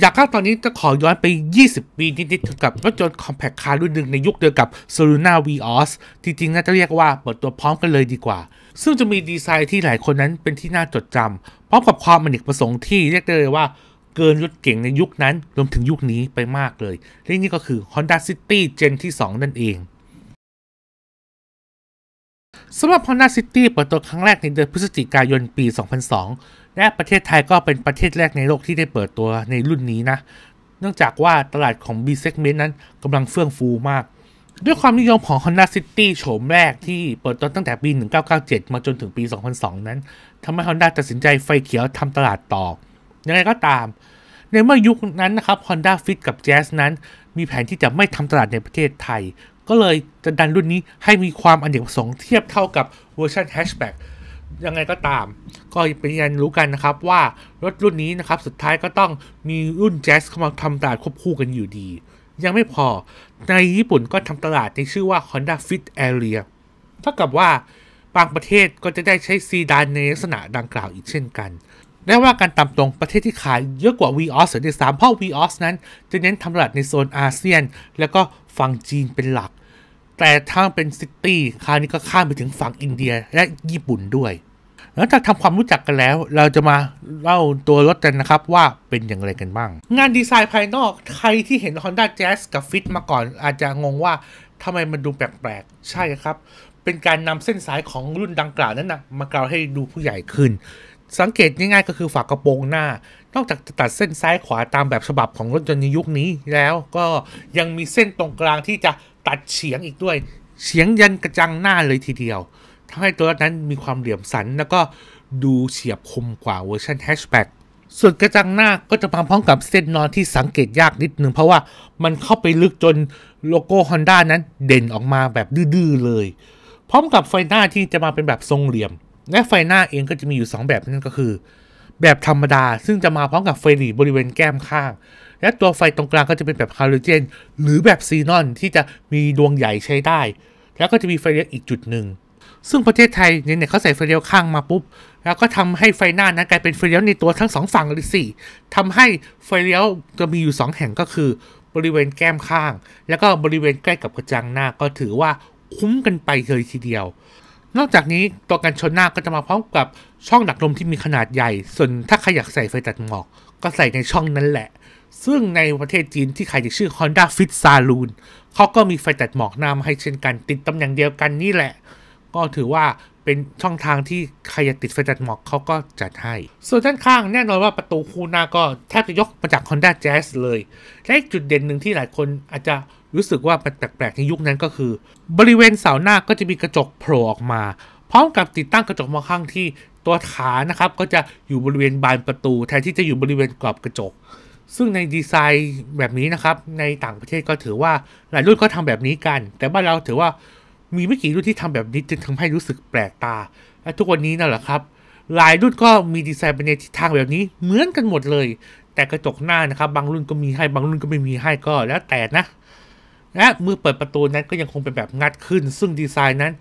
อยากข้าตอนนี้จะขอย้อนไป 20 ปีนิดๆกับรถยนต์คอมแพคคาร์รุ่นหนึ่งในยุคเดียวกับ s o l u n a Vios จริงๆน่าจะเรียกว่าเปิดตัวพร้อมกันเลยดีกว่า ซึ่งจะมีดีไซน์ที่หลายคนนั้นเป็นที่น่าจดจำ พร้อมกับความมเนกประสงค์ที่เรียกได้เลยว่าเกินรถเก่งในยุคนั้นรวมถึงยุคนี้ไปมากเลยและนี่ก็คือ Honda City Gen ที่2 นั่นเองสำหรับ Honda City เปิดตัวครั้งแรกในเดือนพฤศจิกายนปี 2002และประเทศไทยก็เป็นประเทศแรกในโลกที่ได้เปิดตัวในรุ่นนี้นะเนื่องจากว่าตลาดของ B segment นั้นกำลังเฟื่องฟูมาก ด้วยความนิยมของ Honda City โฉมแรกที่เปิดตัวตั้งแต่ปี 1997 มาจนถึงปี 2002 นั้นทำให้ Honda ตัดสินใจไฟเขียวทำตลาดต่ออย่างไรก็ตาม ในเมื่อยุคนั้นนะครับ Honda Fit กับ Jazz นั้น มีแผนที่จะไม่ทำตลาดในประเทศไทย ก็เลยจะดันรุ่นนี้ให้มีความอันเดียประสงค์เทียบเท่ากับเวอร์ชันแฮชแบ็กยังไงก็ตามก็เป็นยันรู้กันนะครับว่ารถรุ่นนี้นะครับสุดท้ายก็ต้องมีรุ่นแจ๊สเข้ามาทำตลาดควบคู่กันอยู่ดี ยังไม่พอในญี่ปุ่นก็ทำตลาดในชื่อว่า Honda Fit Area เท่ากับว่าบางประเทศก็จะได้ใช้ซีดานในลักษณะดังกล่าวอีกเช่นกันได้ว่าการตามตรงประเทศที่ขายเยอะกว่า VOS ด้วยสามเพราะ VOS นั้นจะเน้นทำตลาดในโซนอาเซียน แล้วก็ฝั่งจีนเป็นหลักแต่ถ้าเป็นซิตี้คราวนี้ก็ข้ามไปถึงฝั่งอินเดียและญี่ปุ่นด้วยหลังจากทำความรู้จักกันแล้ว เราจะมาเล่าตัวรถกันนะครับว่าเป็นอย่างไรกันบ้าง งานดีไซน์ภายนอกใครที่เห็น Honda Jazz กับ Fit มาก่อนอาจจะงงว่าทำไมมันดูแปลกๆใช่ครับ เป็นการนำเส้นสายของรุ่นดังกล่าวนั้นนะมากล่าวให้ดูผู้ใหญ่ขึ้น สังเกตง่ายๆก็คือฝากระโปรงหน้า นอกจากจะตัดเส้นซ้ายขวาตามแบบฉบับของรถยนต์ในยุคนี้แล้ว ก็ยังมีเส้นตรงกลางที่จะตัดเฉียงอีกด้วยเฉียงยันกระจังหน้าเลยทีเดียวทำให้ตัวนั้นมีความเหลี่ยมสันแล้วก็ดูเฉียบคมกว่าเวอร์ชันแฮชแบ็กส่วนกระจังหน้าก็จะมาพร้อมกับเส้นนอนที่สังเกตยากนิดนึงเพราะว่ามันเข้าไปลึกจนโลโก้อนด้านั้นเด่นออกมาแบบดื้อเลยพร้อมกับไฟหน้าที่จะมาเป็นแบบทรงเหลี่ยม และไฟหน้าเองก็จะมีอยู่ 2 แบบนั่นก็คือ แบบธรรมดา ซึ่งจะมาพร้อมกับไฟหลีบริเวณแก้มข้างและตัวไฟตรงกลางก็จะเป็นแบบคาโลเจน หรือแบบซีนอนที่จะมีดวงใหญ่ใช้ได้ แล้วก็จะมีไฟเลี้ยวอีกจุดหนึ่ง ซึ่งประเทศไทยเนี่ยเขาใส่ไฟเลี้ยวข้างมาปุ๊บ แล้วก็ทำให้ไฟหน้า นั้นกลายเป็นไฟเลี้ยวในตัวทั้งสองฝั่งเลยสี่ทำให้ไฟเลี้ยวจะมีอยู่ 2 แห่งก็คือ บริเวณแก้มข้าง แล้วก็บริเวณใกล้กับกระจังหน้าก็ถือว่าคุ้มกันไปเลยทีเดียว นอกจากนี้ตัวกันชนหน้าก็จะมาพร้อมกับช่องดักลมที่มีขนาดใหญ่ ส่วนถ้าใครอยากใส่ไฟตัดหมอก ก็ใส่ในช่องนั้นแหละซึ่งในประเทศจีนที่ขายในชื่อ Honda Fit Saloon เขาก็มีไฟตัดหมอกหน้ามาให้เช่นกันติดตำแหน่งเดียวกันนี่แหละ ก็ถือว่าเป็นช่องทางที่ใครอยากติดไฟตัดหมอกเขาก็จัดให้ ส่วนด้านข้างแน่นอนว่าประตูคูน่าก็แทบจะยกมาจาก Honda Jazz เลย และจุดเด่นหนึ่งที่หลายคนอาจจะรู้สึกว่าแปลกๆในยุคนั้นก็คือ บริเวณเสาหน้าก็จะมีกระจกโผล่ออกมาพร้อมกับติดตั้งกระจกมองข้างที่ตัวขานะครับก็จะอยู่บริเวณบานประตู แทนที่จะอยู่บริเวณกรอบกระจกซึ่งในดีไซน์แบบนี้นะครับ ในต่างประเทศก็ถือว่า หลายรุ่นก็ทำแบบนี้กัน แต่บ้านเราถือว่ามีไม่กี่รุ่นที่ทำแบบนี้จึงทำให้รู้สึกแปลกตา และทุกวันนี้นั่นแหละครับ หลายรุ่นก็มีดีไซน์ไปในทิศทางแบบนี้เหมือนกันหมดเลย แต่กระจกหน้านะครับ บางรุ่นก็มีให้บางรุ่นก็ไม่มีให้ก็ แล้วแต่นะ และมือเปิดประตูนั้นก็ยังคงเป็นแบบงัดขึ้น ซึ่งดีไซน์นั้น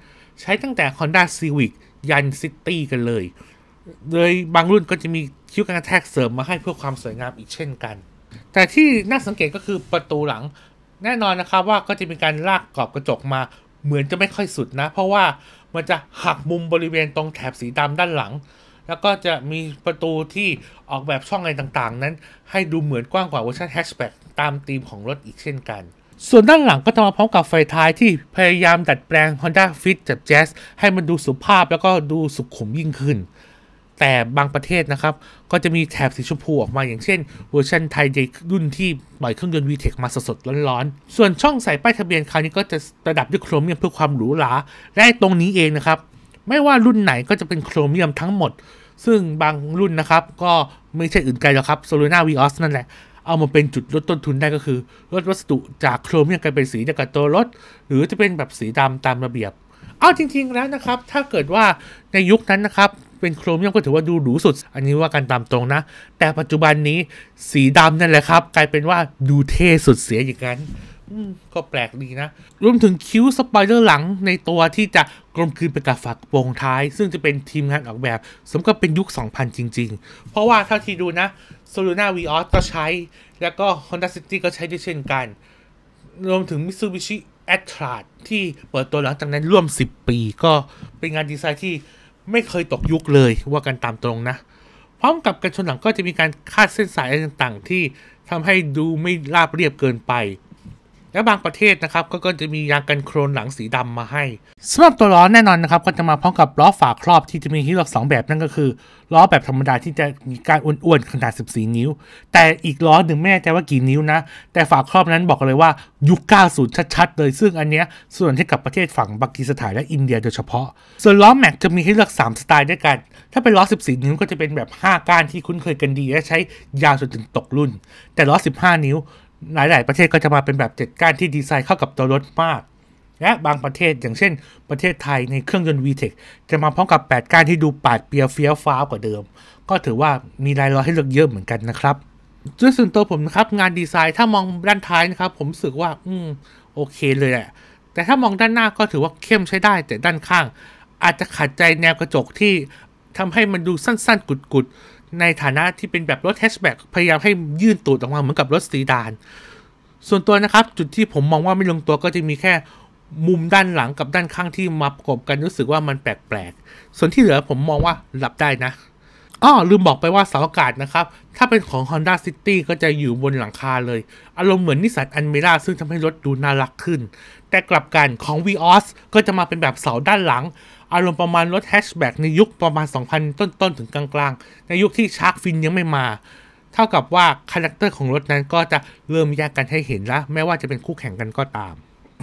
ใช้ตั้งแต่ Honda Civic ยัน City กันเลยโดยบางรุ่นก็จะมีคิ้วกันกระแทกเสริมมาให้เพื่อความสวยงามอีกเช่นกัน แต่ที่น่าสังเกตก็คือประตูหลัง แน่นอนนะครับว่าก็จะมีการลากกรอบกระจกมาเหมือนจะไม่ค่อยสุดนะ เพราะว่ามันจะหักมุมบริเวณตรงแถบสีดำด้านหลัง แล้วก็จะมีประตูที่ออกแบบช่องอะไรต่างๆ นั้น ให้ดูเหมือนกว้างกว่าเวอร์ชันแฮชแบ็กตามธีมของรถอีกเช่นกัน ส่วนด้านหลังก็จะมาพร้อมกับไฟท้ายที่พยายามดัดแปลง Honda Fit จาก Jazz ให้มันดูสุภาพแล้วก็ดูสุขุมยิ่งขึ้นแต่บางประเทศนะครับ ก็จะมีแถบสีชมพู ออกมาอย่างเช่น เวอร์ชันไทยในรุ่นที่ปล่อยเครื่องยนต์ VTEC มาสดๆร้อนๆ ส่วนช่องใส่ป้ายทะเบียนคราวนี้ก็จะประดับด้วยโครเมียมเพื่อความหรูหราและตรงนี้เองนะครับไม่ว่ารุ่นไหนก็จะเป็นโครเมียมทั้งหมด ซึ่งบางรุ่นนะครับก็ไม่ใช่อื่นไกลหรอกครับโซลูนาวีออสนั่นแหละเอามาเป็นจุดลดต้นทุนได้ก็คือลดวัสดุจากโครเมียมกลายเป็นสีจากตัวรถ หรือจะเป็นแบบสีดำตามระเบียบ เอาจริงๆ แล้วนะครับถ้าเกิดว่าในยุคนั้นนะครับเป็นโครเมียมก็ถือว่าดูหรูสุด อันนี้ว่ากันตามตรงนะ แต่ปัจจุบันนี้สีดำนั่นแหละครับ กลายเป็นว่าดูเท่สุดเสียอย่างนั้นก็แปลกดีนะ รวมถึงคิ้วสปายเดอร์หลังในตัวที่จะกลมคืนไปกับฝักโปรงท้าย ซึ่งจะเป็นทีมงานออกแบบ สมกับเป็นยุค 2000 จริงๆ เพราะว่าเท่าที่ดูนะ s o l นาวีออสก็ใช้ แล้วก็ Honda City ก็ใช้ด้วยเช่นกัน รวมถึง Mitsubishi a ท t r a ที่เปิดตัวหลังจากนั้นร่วม 10 ปี ก็เป็นงานดีไซน์ที่ไม่เคยตกยุคเลยว่ากันตามตรงนะ พร้อมกับกันชนหลังก็จะมีการคาดเส้นสายต่างๆ ที่ทำให้ดูไม่ราบเรียบเกินไปและบางประเทศนะครับก็จะมียางกันโครนหลังสีดำมาให้สำหรับตัวล้อแน่นอนนะครับก็จะมาพร้อมกับล้อฝาครอบที่จะมีให้เลือก2 แบบนั่นก็คือ ล้อแบบธรรมดาที่จะมีการอ้วน ๆ ขนาด 14 นิ้ว แต่อีกล้อหนึ่งไม่แน่ใจว่ากี่นิ้วนะ แต่ฝาครอบนั้นบอกเลยว่ายุค90ชัด ๆ เลยซึ่งอันเนี้ยส่วนให้กับประเทศฝั่งปากีสถานและอินเดียโดยเฉพาะ ส่วนล้อแม็กจะมีให้เลือก3 สไตล์ด้วยกัน ถ้าเป็นล้อ14 นิ้วก็จะเป็นแบบ 5ก้านที่คุ้นเคยกันดี และใช้ยาวจนถึงตกรุ่น แต่ล้อ 15 นิ้วหลาย ๆ ประเทศก็จะมาเป็นแบบเจ็ดก้านที่ดีไซน์เข้ากับตัวรถมาก และบางประเทศอย่างเช่น ประเทศไทยในเครื่องยนต์ VTEC จะมาพร้อมกับ 8ก้านที่ดูปาดเปียเฟี้ยวฟ้าวกว่าเดิม ก็ถือว่ามีรายล้อให้เลือกเยอะเหมือนกันนะครับด้วยส่วนตัวผมนะครับ งานดีไซน์ถ้ามองด้านท้ายนะครับผมสึกว่าอืมโอเคเลยแหละแต่ถ้ามองด้านหน้าก็ถือว่าเข้มใช้ได้ แต่ด้านข้าง อาจจะขัดใจแนวกระจกที่ทำให้มันดูสั้น ๆ กุด ๆในฐานะที่เป็นแบบรถแฮชแบ็กพยายามให้ยื่นตูดออกมาเหมือนกับรถสีดาน ส่วนตัวนะครับ จุดที่ผมมองว่าไม่ลงตัวก็จะมีแค่มุมด้านหลังกับด้านข้างที่มาประกบกันรู้สึกว่ามันแปลก ๆ ส่วนที่เหลือผมมองว่าหลับได้นะ อ้อ ลืมบอกไปว่าเสาอากาศนะครับ ถ้าเป็นของ Honda City ก็จะอยู่บนหลังคาเลย อารมณ์เหมือนนิสสันอันเมราซึ่งทำให้รถดูน่ารักขึ้น แต่กลับกันของ v ีออสก็จะมาเป็นแบบเสาด้านหลังอารมณ์ประมาณรถแฮชแบ็กในยุคประมาณ2000 ต้นๆถึงกลาง ๆ ในยุคที่ชาร์กฟินยังไม่มา เท่ากับว่า คาแรคเตอร์ของรถนั้นก็จะเริ่มแยกกันให้เห็นละแม้ว่าจะเป็นคู่แข่งกันก็ตาม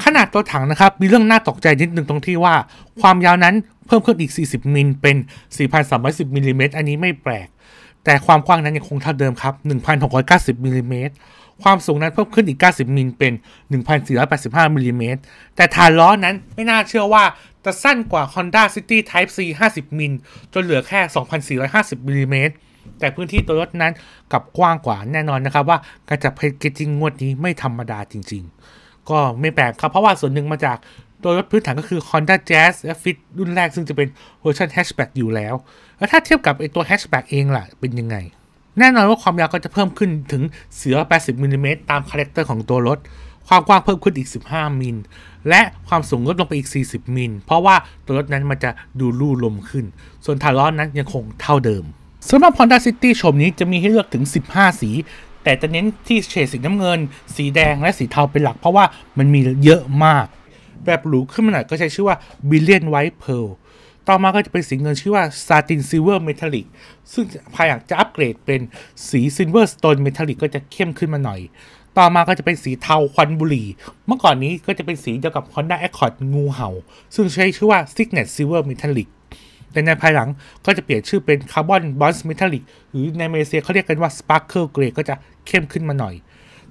ขนาดตัวถังนะครับ มีเรื่องน่าตกใจนิดนึงตรงที่ว่า ความยาวนั้นเพิ่มขึ้นอีก 40 มิลเป็น 4,310มิลลิเมตรอันนี้ไม่แปลกแต่ความกว้างนั้นยังคงเท่าเดิมครับ1,690มิลลิเมตรความสูงนั้นเพิ่มขึ้นอีก 90 มิลเป็น 1,485 มิลลิเมตร แต่ฐานล้อนั้นไม่น่าเชื่อว่าจะสั้นกว่า Honda City Type C 50 มิลจนเหลือแค่ 2,450 มิลลิเมตร แต่พื้นที่ตัวรถนั้นกับกว้างกว่าแน่นอนนะครับว่า การจับเพจจริงงวดนี้ไม่ธรรมดาจริงๆ ก็ไม่แปลกครับ เพราะว่าส่วนหนึ่งมาจาก ตัวรถพื้นฐานก็คือ Honda Jazz Fit รุ่นแรกซึ่งจะเป็นเวอร์ชันแฮชแบ็กอยู่แล้ว แล้วถ้าเทียบกับไอตัวแฮชแบ็กเองล่ะ เป็นยังไงแน่นอนว่าความยาวก็จะเพิ่มขึ้นถึง480มิลลิเมตรตามคาแรคเตอร์ของตัวรถ ความกว้างเพิ่มขึ้นอีก 15 มิล และความสูงลดลงไปอีก 40 มิล เพราะว่าตัวรถนั้นมันจะดูลู่ลมขึ้น ส่วนถาล้อนั้นยังคงเท่าเดิมสำหรับ Honda City ชมนี้จะมีให้เลือกถึง 15 สี แต่จะเน้นที่เฉดสีน้ำเงิน สีแดงและสีเทาเป็นหลัก เพราะว่ามันมีเยอะมาก แบบหรูขึ้นมาหน่อยก็ใช้ชื่อว่า Billion White Pearl ต่อมาก็จะเป็นสีเงินชื่อว่าซาตินซิลเวอร์เมทัลลิกซึ่งภายหลังจะอัปเกรดเป็นสีซิลเวอร์สโตนเมทัลลิกก็จะเข้มขึ้นมาหน่อย ต่อมาก็จะเป็นสีเทาควันบุหรี่เมื่อก่อนนี้ก็จะเป็นสีเดียวกับ Honda Accord งูเห่าซึ่งใช้ชื่อว่า Signet Silver Metallic แต่ในภายหลังก็จะเปลี่ยนชื่อเป็น Carbon b บ o n ส์ Metallic หรือในเมเซียเขาเรียกกันว่า Sparkle Grey ก็จะเข้มขึ้นมาหน่อย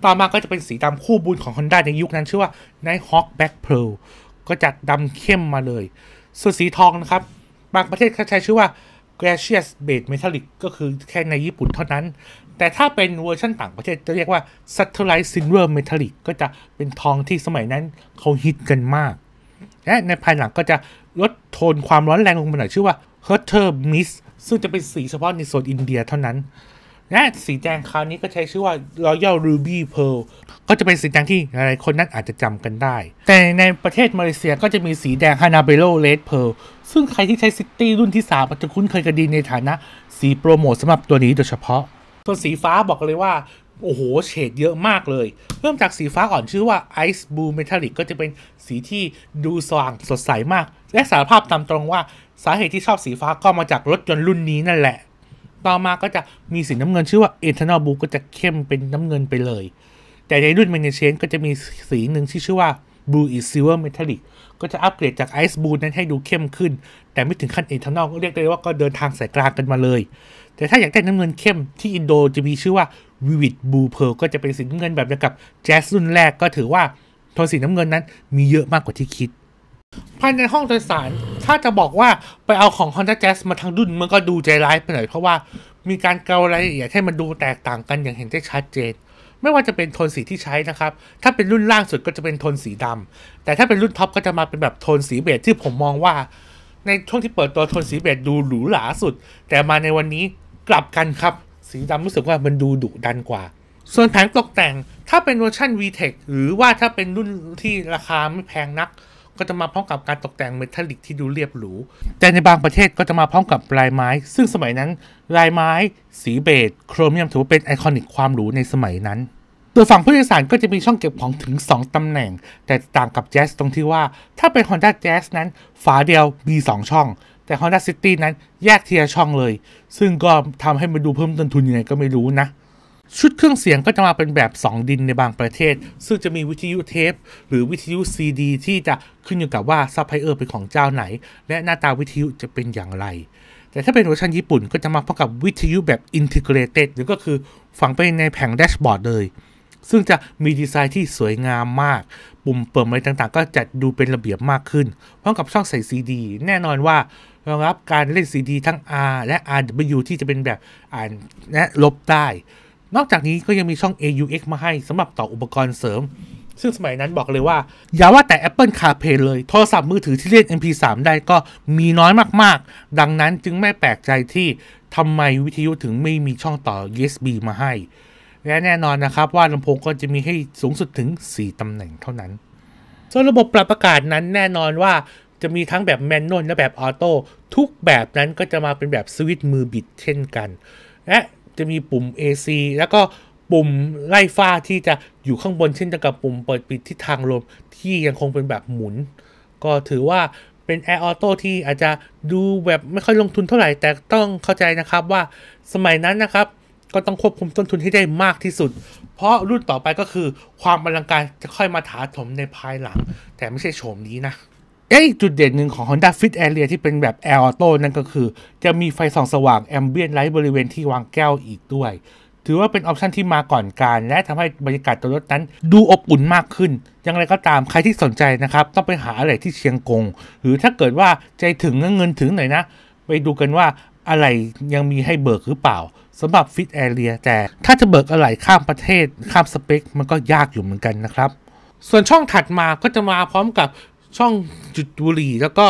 ต่อมาก็จะเป็นสีดำคู่บุญของ Honda ในยุคนั้น ชื่อว่า Nighthawk Black Pearl ก็จะดำเข้มมาเลยส่วนสีทองนะครับ บางประเทศเขาใช้ชื่อว่า g a c i o u s Base Metallic ก็คือแค่ในญี่ปุ่นเท่านั้น แต่ถ้าเป็นเวอร์ชันต่างประเทศจะเรียกว่า Satellite Silver Metallic ก็จะเป็นทองที่สมัยนั้นเขาฮิตกันมาก และในภายหลังก็จะลดโทนความร้อนแรงลงมาหน่อยชื่อว่า h u t t e r Mist ซึ่งจะเป็นสีเฉพาะในโซนอินเดียเท่านั้นและสีแดงคราวนี้ก็ใช้ชื่อว่า Royal Ruby Pearl ก็จะเป็นสีแดงที่หลายคนนั้นอาจจะจำกันได้ แต่ในประเทศมาเลเซียก็จะมีสีแดง Hanabelo Red Pearl ซึ่งใครที่ใช้ซิตี้รุ่นที่3อาจจะคุ้นเคยกันดีในฐานะ สีโปรโมทสำหรับตัวนี้โดยเฉพาะ ส่วนสีฟ้าบอกเลยว่า โอ้โหเฉดเยอะมากเลย เริ่มจากสีฟ้าอ่อนชื่อว่า Ice Blue Metallic ก็จะเป็นสีที่ดูสว่างสดใสมาก และสารภาพตามตรงว่า สาเหตุที่ชอบสีฟ้าก็มาจากรถยนต์รุ่นนี้นั่นแหละต่อมาก็จะมีสีน้ำเงินชื่อว่า Eternal Blue ก็จะเข้มเป็นน้ำเงินไปเลย แต่ในรุ่นเมนเชนก็จะมีสีหนึ่งที่ชื่อว่า Blue is Silver Metallic ก็จะอัปเกรดจาก Ice Blue นั้นให้ดูเข้มขึ้น แต่ไม่ถึงขั้น Eternal ก็เรียกได้ว่าก็เดินทางสายกลางกันมาเลย แต่ถ้าอยากได้น้ำเงินเข้มที่อินโดจะมีชื่อว่า Vivid Blue Pearl ก็จะเป็นสีน้ำเงินแบบเดียวกับ Jazz รุ่นแรกก็ถือว่าโทนสีน้ำเงินนั้นมีเยอะมากกว่าที่คิดภายในห้องโดยสาร ถ้าจะบอกว่าไปเอาของ Honda Jazz มาทั้งดุนมันก็ดูใจร้ายไปหน่อย เพราะว่ามีการเการายละเอียดให้มันดูแตกต่างกันอย่างเห็นได้ชัดเจน ไม่ว่าจะเป็นโทนสีที่ใช้นะครับ ถ้าเป็นรุ่นล่างสุดก็จะเป็นโทนสีดำ แต่ถ้าเป็นรุ่นท็อปก็จะมาเป็นแบบโทนสีเบจที่ผมมองว่า ในช่วงที่เปิดตัวโทนสีเบจดูหรูหราสุด แต่มาในวันนี้กลับกันครับ สีดำรู้สึกว่ามันดูดุดันกว่า ส่วนแผงตกแต่ง ถ้าเป็นเวอร์ชัน VTech หรือว่าถ้าเป็นรุ่นที่ราคาไม่แพงนักก็จะมาพร้อมกับการตกแต่งเมทัลลิกที่ดูเรียบหรู แต่ในบางประเทศก็จะมาพร้อมกับลายไม้ ซึ่งสมัยนั้นลายไม้สีเบจโครเมียมถือว่าเป็นไอคอนิกความหรูในสมัยนั้น ตัวฝั่งผู้โดยสารก็จะมีช่องเก็บของถึง 2ตำแหน่ง แต่ต่างกับ Jazz ตรงที่ว่า ถ้าเป็น Honda Jazz นั้นฝาเดียวมี2ช่อง แต่ Honda City นั้นแยกเทียช่องเลย ซึ่งก็ทำให้มันดูเพิ่มต้นทุนยังไงก็ไม่รู้นะชุดเครื่องเสียงก็จะมาเป็นแบบ 2 ดินในบางประเทศ ซึ่งจะมีวิทยุเทป หรือวิทยุซีดีที่จะขึ้นอยู่กับว่าซัพพลายเออร์เป็นของเจ้าไหน และหน้าตาวิทยุจะเป็นอย่างไร แต่ถ้าเป็นเวอร์ชันญี่ปุ่นก็จะมาพร้อมกับวิทยุแบบอนทิเกรเต็ดหรือก็คือฝังไปในแผงแดชบอร์ดเลย ซึ่งจะมีดีไซน์ที่สวยงามมาก ปุ่มเปิดอะไรต่างๆ ก็จัดดูเป็นระเบียบมากขึ้นพร้อมกับช่องใส่ซีดีแน่นอนว่ารองรับการเล่นซีดีทั้ง R และ RW ที่จะเป็นแบบอ่านและลบได้นอกจากนี้ก็ยังมีช่อง AUX มาให้สำหรับต่ออุปกรณ์เสริม ซึ่งสมัยนั้นบอกเลยว่าอย่าว่าแต่ Apple CarPlay เลย โทรศัพท์มือถือที่เล่น MP3 ได้ก็มีน้อยมากๆ ดังนั้นจึงไม่แปลกใจที่ทำไมวิทยุถึงไม่มีช่องต่อ USB มาให้ และแน่นอนนะครับว่าลำโพงก็จะมีให้สูงสุดถึง 4 ตำแหน่งเท่านั้น ส่วนระบบปรับอากาศนั้นแน่นอนว่าจะมีทั้งแบบแมนนวลและแบบออโต้ ทุกแบบนั้นก็จะมาเป็นแบบสวิตช์มือบิดเช่นกัน และจะมีปุ่ม AC แล้วก็ปุ่ม ไล่ฟ้าที่จะอยู่ข้างบนเช่นเดียวกับปุ่มเปิดปิดทิศทางลม ที่ยังคงเป็นแบบหมุน ก็ถือว่าเป็น Air Auto ที่อาจจะดูแบบไม่ค่อยลงทุนเท่าไหร่ แต่ต้องเข้าใจนะครับว่าสมัยนั้นนะครับ ก็ต้องควบคุมต้นทุนให้ได้มากที่สุด เพราะรุ่นต่อไปก็คือความอลังการจะค่อยมาถาถมในภายหลัง แต่ไม่ใช่โฉมนี้นะเอ้จุดเด่นหนึ่งของ Honda Fit Area ที่เป็นแบบ Air Auto นั่นก็คือ จะมีไฟส่องสว่างแอมเบียนไลท์บริเวณที่วางแก้วอีกด้วย ถือว่าเป็นออปชันที่มาก่อนการและทำให้บรรยากาศตัวรถนั้นดูอบอุ่นมากขึ้น อย่างไรก็ตามใครที่สนใจนะครับ ต้องไปหาอะไรที่เชียงกง หรือถ้าเกิดว่าใจถึงเงินถึงหน่อยนะ ไปดูกันว่าอะไรยังมีให้เบิกหรือเปล่าสำหรับฟิตแอเรียแต่ถ้าจะเบิกอะไรข้ามประเทศข้ามสเปคมันก็ยากอยู่เหมือนกันนะครับส่วนช่องถัดมาก็จะมาพร้อมกับช่องจุดบุหรี่ แล้วก็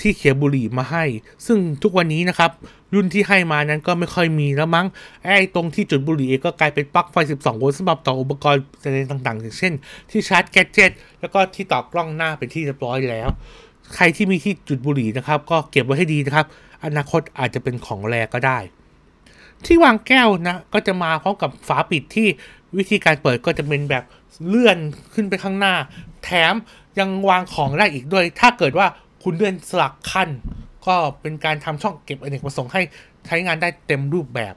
ที่เขียบุหรี่มาให้ ซึ่งทุกวันนี้นะครับ รุ่นที่ให้มานั้นก็ไม่ค่อยมีแล้วมั้ง ไอ้ตรงที่จุดบุหรี่ก็กลายเป็นปลั๊กไฟ 12 โวลต์สำหรับต่ออุปกรณ์ต่างๆอย่างเช่น ที่ชาร์จแกจเจ็ตแล้วก็ที่ต่อกล้องหน้าเป็นที่เรียบร้อยแล้ว ใครที่มีที่จุดบุหรี่นะครับ ก็เก็บไว้ให้ดีนะครับ อนาคตอาจจะเป็นของแรก็ได้ ที่วางแก้วนะก็จะมาพร้อมกับฝาปิดที่วิธีการเปิดก็จะเป็นแบบเลื่อนขึ้นไปข้างหน้าแถมยังวางของได้อีกด้วย ถ้าเกิดว่าคุณเลื่อนสลักขั้น ก็เป็นการทำช่องเก็บอเนกประสงค์ให้ใช้งานได้เต็มรูปแบบ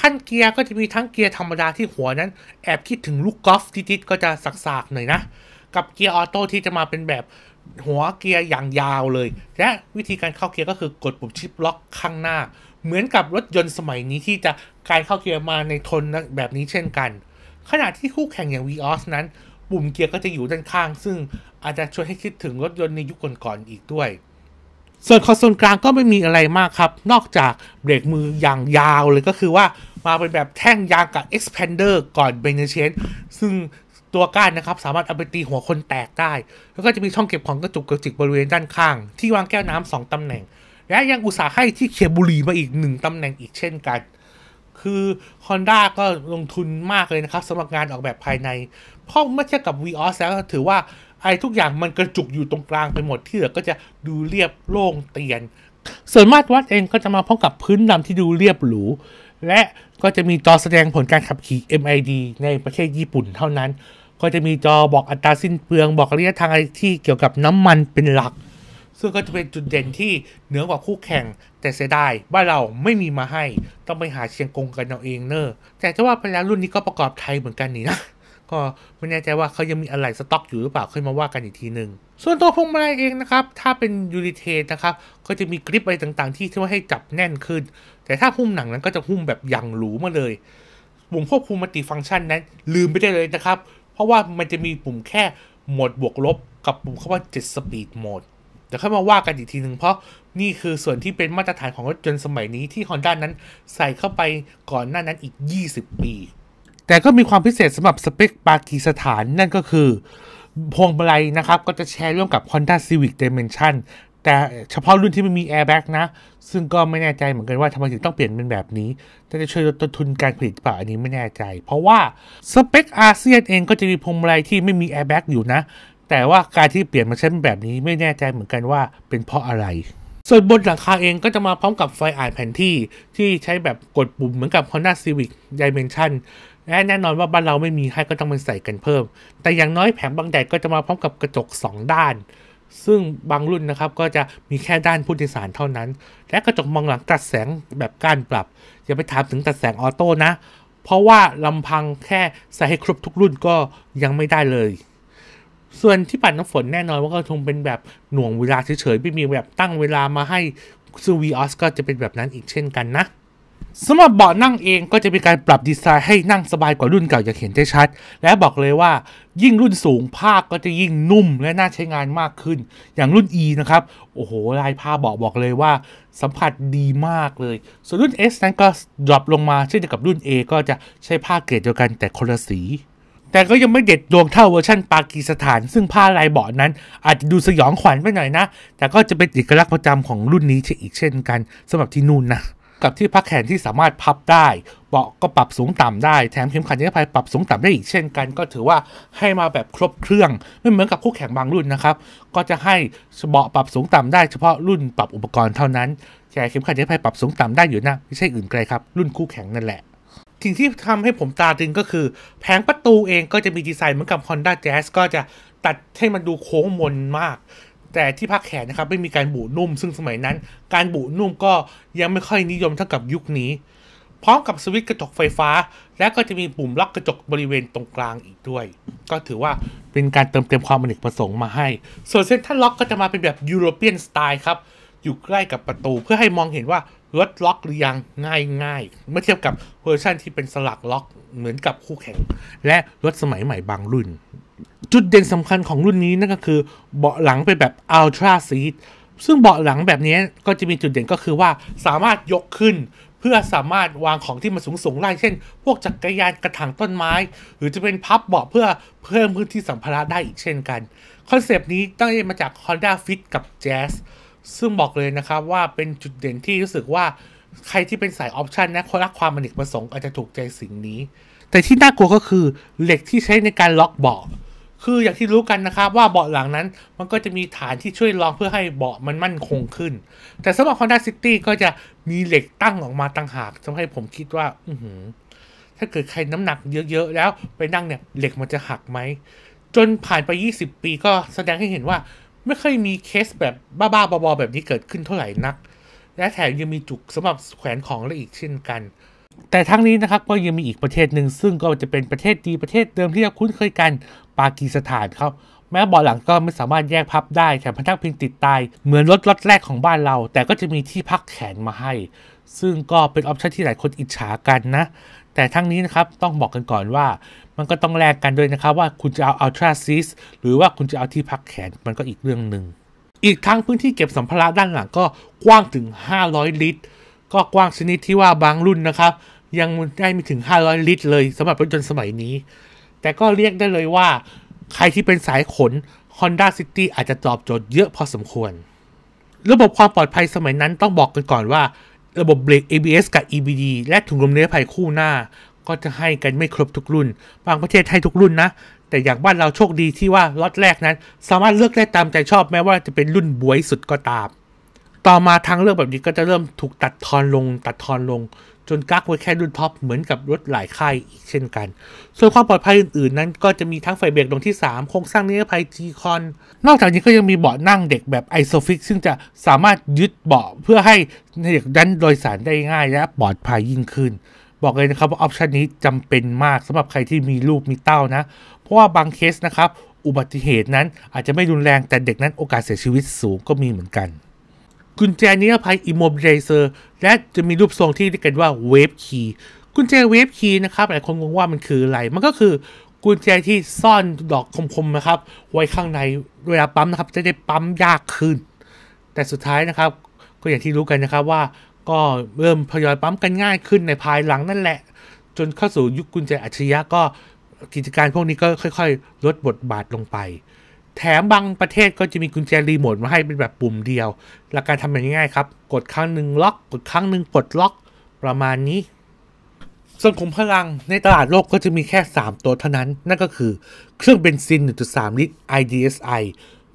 ขั้นเกียร์ก็จะมีทั้งเกียร์ธรรมดาที่หัวนั้น แอบคิดถึงลูกกอล์ฟจิตก็จะสักๆหน่อยนะ กับเกียร์ออโต้ที่จะมาเป็นแบบหัวเกียร์อย่างยาวเลย และวิธีการเข้าเกียร์ก็คือกดปุ่มชิปล็อกข้างหน้า เหมือนกับรถยนต์สมัยนี้ที่จะการเข้าเกียร์มาในทนแบบนี้เช่นกัน ขณะที่คู่แข่งอย่าง v ีออสนั้นปุ่มเกียร์ก็จะอยู่ด้านข้างซึ่งอาจจะช่วยให้คิดถึงรถยนต์ในยุคก่อนๆอีกด้วย ส่วนคอนโซลกลางก็ไม่มีอะไรมากครับ นอกจากเบรกมืออย่างยาวเลยก็คือว่ามาเป็นแบบแท่งยางกับ expander ก่อนเบนเชนซึ่งตัวก้านนะครับสามารถเอาไปตีหัวคนแตกได้ แล้วก็จะมีช่องเก็บของกระจุกกระจิกบริเวณด้านข้างที่วางแก้วน้ำสองตำแหน่ง และยังอุตสาห์ให้ที่เขียบุรีมาอีกหนึ่งตำแหน่งอีกเช่นกัน คือ Honda ก็ลงทุนมากเลยนะครับสำหรับงานออกแบบภายใน เพราะเมื่อเทียบกับ v ีออสแล้วถือว่าอะไรทุกอย่างมันกระจุกอยู่ตรงกลางไปหมดที่เหลือก็จะดูเรียบโล่งเตียนส่วนมาตรวัดเองก็จะมาพร้อมกับพื้นดำที่ดูเรียบหรู และก็จะมีจอแสดงผลการขับขี่ MID ในประเทศญี่ปุ่น เท่านั้น ก็จะมีจอบอกอัตราสิ้นเปลืองบอกระยะทางอะไรที่เกี่ยวกับน้ำมันเป็นหลัก ซึ่งก็จะเป็นจุดเด่นที่เหนือกว่าคู่แข่งแต่เสียดายว่าเราไม่มีมาให้ต้องไปหาเชียงกงกันเอาเองเนอร์แต่จะว่าไปแล้วรุ่นนี้ก็ประกอบไทยเหมือนกันนี่นะก็ไม่แน่ใจว่าเขายังมีอะไรสต็อกอยู่หรือเปล่าค่อยมาว่ากันอีกทีหนึ่งส่วนตัวพวงมาลัยเองนะครับ ถ้าเป็นยูริเทนนะครับก็จะมีกริปอะไรต่างๆที่ช่วยให้จับแน่นขึ้น แต่ถ้าหุ้มหนังนั้นก็จะหุ้มแบบอย่างหรูมาเลย ปุ่มควบคุมมัลติฟังก์ชันนั้นลืมไปได้เลยนะครับ เพราะว่ามันจะมีปุ่มแค่โหมดบวกลบ กับปุ่มคาว่า7 Speed Mode เดี๋ยวค่อยมาว่ากันอีกทีหนึ่งเพราะนี่คือส่วนที่เป็นมาตรฐานของรถยนต์สมัยนี้ที่ฮอนด้านั้นใส่เข้าไปก่อนหน้านั้นอีก 20 ปีแต่ก็มีความพิเศษสำหรับสเปคปากีสถาน นั่นก็คือ พวงมาลัยนะครับ ก็จะแชร์ร่วมกับ Honda Civic Dimension แต่เฉพาะรุ่นที่ไม่มีแอร์แบ็กนะ ซึ่งก็ไม่แน่ใจเหมือนกันว่าทำไมถึงต้องเปลี่ยนเป็นแบบนี้จะช่วยลดต้นทุนการผลิตเปล่าอันนี้ไม่แน่ใจ เพราะว่า สเปคอาเซียนเองก็จะมีพวงมาลัยที่ไม่มีแอร์แบ็กอยู่นะ แต่ว่าการที่เปลี่ยนมาใช้เป็นแบบนี้ ไม่แน่ใจเหมือนกันว่าเป็นเพราะอะไร ส่วนบนหลังคาเองก็จะมาพร้อมกับไฟอ่านแผนที่ที่ใช้แบบกดปุ่มเหมือนกับ Honda Civic Dimension และแน่นอนว่าบ้านเราไม่มีให้ก็ต้องมาใส่กันเพิ่ม แต่อย่างน้อยแผงบางแดดก็จะมาพร้อมกับกระจก 2 ด้าน ซึ่งบางรุ่นนะครับก็จะมีแค่ด้านผู้โดยสารเท่านั้น และกระจกมองหลังตัดแสงแบบก้านปรับ อย่าไปถามถึงตัดแสงออโต้นะ เพราะว่าลำพังแค่ใส่ให้ครบทุกรุ่นก็ยังไม่ได้เลย ส่วนที่ปัดน้ำฝนแน่นอนว่าก็คงเป็นแบบหน่วงเวลาเฉยๆไม่มีแบบตั้งเวลามาให้ซูวีออสก็จะเป็นแบบนั้นอีกเช่นกันนะสำหรับเบาะนั่งเองก็จะมีการปรับดีไซน์ให้นั่งสบายกว่ารุ่นเก่าอย่างเห็นได้ชัด และบอกเลยว่า ยิ่งรุ่นสูงผ้าก็จะยิ่งนุ่มและน่าใช้งานมากขึ้น อย่างรุ่น E นะครับโอ้โหลายผ้าเบาะบอกเลยว่า สัมผัสดีมากเลย ส่วนรุ่น S นั้นก็ดรอปลงมาเช่นเดียวกับรุ่น A ก็จะใช้ผ้าเกรดเดียวกันแต่คนละสี แต่ก็ยังไม่เด็ดดวงเท่าเวอร์ชันปากีสถาน ซึ่งผ้าลายเบาะนั้นอาจจะดูสยองขวัญไปหน่อยนะแต่ก็จะเป็นเอกลักษณ์ประจำของรุ่นนี้อีกเช่นกันสำหรับที่นู่นนะกับที่พักแขนที่สามารถพับได้ เบาะก็ปรับสูงต่ำได้ แถมเข็มขัดนิรภัยปรับสูงต่ำได้อีก เช่นกันก็ถือว่าให้มาแบบครบเครื่อง ไม่เหมือนกับคู่แข่งบางรุ่น นะครับ ก็จะให้เบาะปรับสูงต่ำได้เฉพาะรุ่นปรับอุปกรณ์เท่านั้นแต่เข็มขัดนิรภัยปรับสูงต่ำได้อยู่นะไม่ใช่อื่นไกลครับรุ่นคู่แข่งนั่นแหละสิ่งที่ทำให้ผมตาตึงก็คือ แผงประตูเองก็จะมีดีไซน์เหมือนกับ Honda Jazz ก็จะตัดให้มันดูโค้งมนมากแต่ที่พักแขนนะครับไม่มีการบูนุ่มซึ่งสมัยนั้น การบูนุ่มก็ยังไม่ค่อยนิยมเท่ากับยุคนี้ พร้อมกับสวิตช์กระจกไฟฟ้า และก็จะมีปุ่มล็อกกระจกบริเวณตรงกลางอีกด้วย ก็ถือว่าเป็นการเติมเต็มความอเนกประสงค์มาให้ ส่วนเซ็นทรัลล็อกก็จะมาเป็นแบบยุโรเปียนสไตล์ครับ อยู่ใกล้กับประตู เพื่อให้มองเห็นว่ารถล็อก หรือยังง่ายง่ายเมื่อเทียบกับเวอร์ชันที่เป็นสลักล็อกเหมือนกับคู่แข่ง และรถสมัยใหม่บางรุ่นจุดเด่นสำคัญของรุ่นนี้ นั่นก็คือ เบาะหลังเป็นแบบ Ultra Seat ซึ่งเบาะหลังแบบนี้ก็จะมีจุดเด่นก็คือว่า สามารถยกขึ้น เพื่อสามารถวางของที่มันสูงสูงได้เช่น พวกจักรยานกระถางต้นไม้ หรือจะเป็นพับเบาะเพื่อเพิ่มพื้นที่สัมภาระได้อีกเช่นกันคอนเซปต์นี้ตั้งเองมาจาก Honda Fit กับ Jazz ซึ่งบอกเลยนะครับว่าเป็นจุดเด่นที่รู้สึกว่า ใครที่เป็นสายออปชันนะคนรักความมันเอกประสงค์อาจจะถูกใจสิ่งนี้ แต่ที่น่ากลัวก็คือเหล็กที่ใช้ในการล็อกเบาะคืออย่างที่รู้กันนะครับว่าเบาะหลังนั้นมันก็จะมีฐานที่ช่วยรองเพื่อให้เบาะมันมั่นคงขึ้น แต่สำหรับ Honda City ก็จะมีเหล็กตั้งออกมาตั้งหากทำให้ผมคิดว่า อืถ้าเกิดใครน้ำหนักเยอะๆแล้วไปนั่งเนี่ย เหล็กมันจะหักไหมจนผ่านไป 20 ปีก็แสดงให้เห็นว่าไม่เคยมีเคสแบบบ้าๆบอๆแบบนี้เกิดขึ้นเท่าไหร่นัก และแถมยังมีจุกสำหรับแขวนของและอีกเช่นกันแต่ทั้งนี้นะครับก็ยังมีอีกประเทศหนึ่งซึ่งก็จะเป็นประเทศดีประเทศเดิมที่เราคุ้นเคยกันปากีสถานครับแม้บอลหลังก็ไม่สามารถแยกพับได้แถมพนักพิงติดตาย เหมือนรถรถแรกของบ้านเรา แต่ก็จะมีที่พักแขนมาให้ ซึ่งก็เป็นออปชั่นที่หลายคนอิจฉากันนะ แต่ทั้งนี้นะครับต้องบอกกันก่อนว่ามันก็ต้องแลกกันด้วยนะครับว่าคุณจะเอาอัลตราซีสหรือว่าคุณจะเอาที่พักแขนมันก็อีกเรื่องหนึ่งอีกทั้งพื้นที่เก็บสัมภาระด้านหลังก็กว้างถึง 500 ลิตรก็กว้างชนิดที่ว่าบางรุ่นนะครับยังได้ไม่ถึง 500 ลิตรเลยสำหรับรถยนต์สมัยนี้ แต่ก็เรียกได้เลยว่า ใครที่เป็นสายขน Honda City อาจจะตอบโจทย์เยอะพอสมควร ระบบความปลอดภัยสมัยนั้นต้องบอกกันก่อนว่า ระบบเบรก ABS กับ EBD และถุงลมนิรภัยคู่หน้า ก็จะให้กันไม่ครบทุกรุ่น บางประเทศให้ทุกรุ่นนะแต่อย่างบ้านเราโชคดีที่ว่าล็อตแรกนั้น สามารถเลือกได้ตามใจชอบแม้ว่าจะเป็นรุ่นบวยสุดก็ตามต่อมาทางเลือกแบบนี้ก็จะเริ่มถูกตัดทอนลง ตัดทอนลง จนกักไว้แค่รุ่นท็อปเหมือนกับรถหลายค่ายอีกเช่นกัน ส่วนความปลอดภัยอื่น ๆนั้นก็จะมีทั้งไฟเบรกดวงที่3โครงสร้างนิรภัยจีคอน นอกจากนี้ก็ยังมีเบาะนั่งเด็กแบบไอโซฟิกซึ่งจะสามารถยึดเบาะเพื่อให้เด็กดันโดยสารได้ง่ายและปลอดภัยยิ่งขึ้น บอกเลยนะครับว่าออปชันนี้จำเป็นมากสำหรับใครที่มีลูกมีเต้านะ เพราะว่าบางเคสนะครับ อุบัติเหตุนั้นอาจจะไม่รุนแรงแต่เด็กนั้นโอกาสเสียชีวิตสูงก็มีเหมือนกันกุญแจนิรภัยอิมมบไลเซอร์และจะมีรูปทรงที่เรียกกันว่าเวฟคีย์กุญแจเวฟคีย์นะครับหลายคนงงว่ามันคืออะไร มันก็คือกุญแจที่ซ่อนดอกคมๆนะครับไว้ข้างในเวลาปั๊มนะครับ จะได้ปั๊มยากขึ้น แต่สุดท้ายนะครับก็อย่างที่รู้กันนะครับว่าก็เริ่มพยอยปั๊มกันง่ายขึ้นในภายหลังนั่นแหละ จนเข้าสู่ยุคกุญแจอัจฉริยะก็กิจการพวกนี้ก็ค่อย ๆ ลดบทบาทลงไปแถมบางประเทศก็จะมีกุญแจรีโมทมาให้เป็นแบบปุ่มเดียวหลักการทำแบบง่ายๆครับ กดครั้งหนึ่งล็อก กดครั้งหนึ่งปลดล็อก ประมาณนี้ ส่วนขุมพลังในตลาดโลกก็จะมีแค่ 3 ตัวเท่านั้น นั่นก็คือ เครื่องเบนซิน 1.3 ลิตร IDSI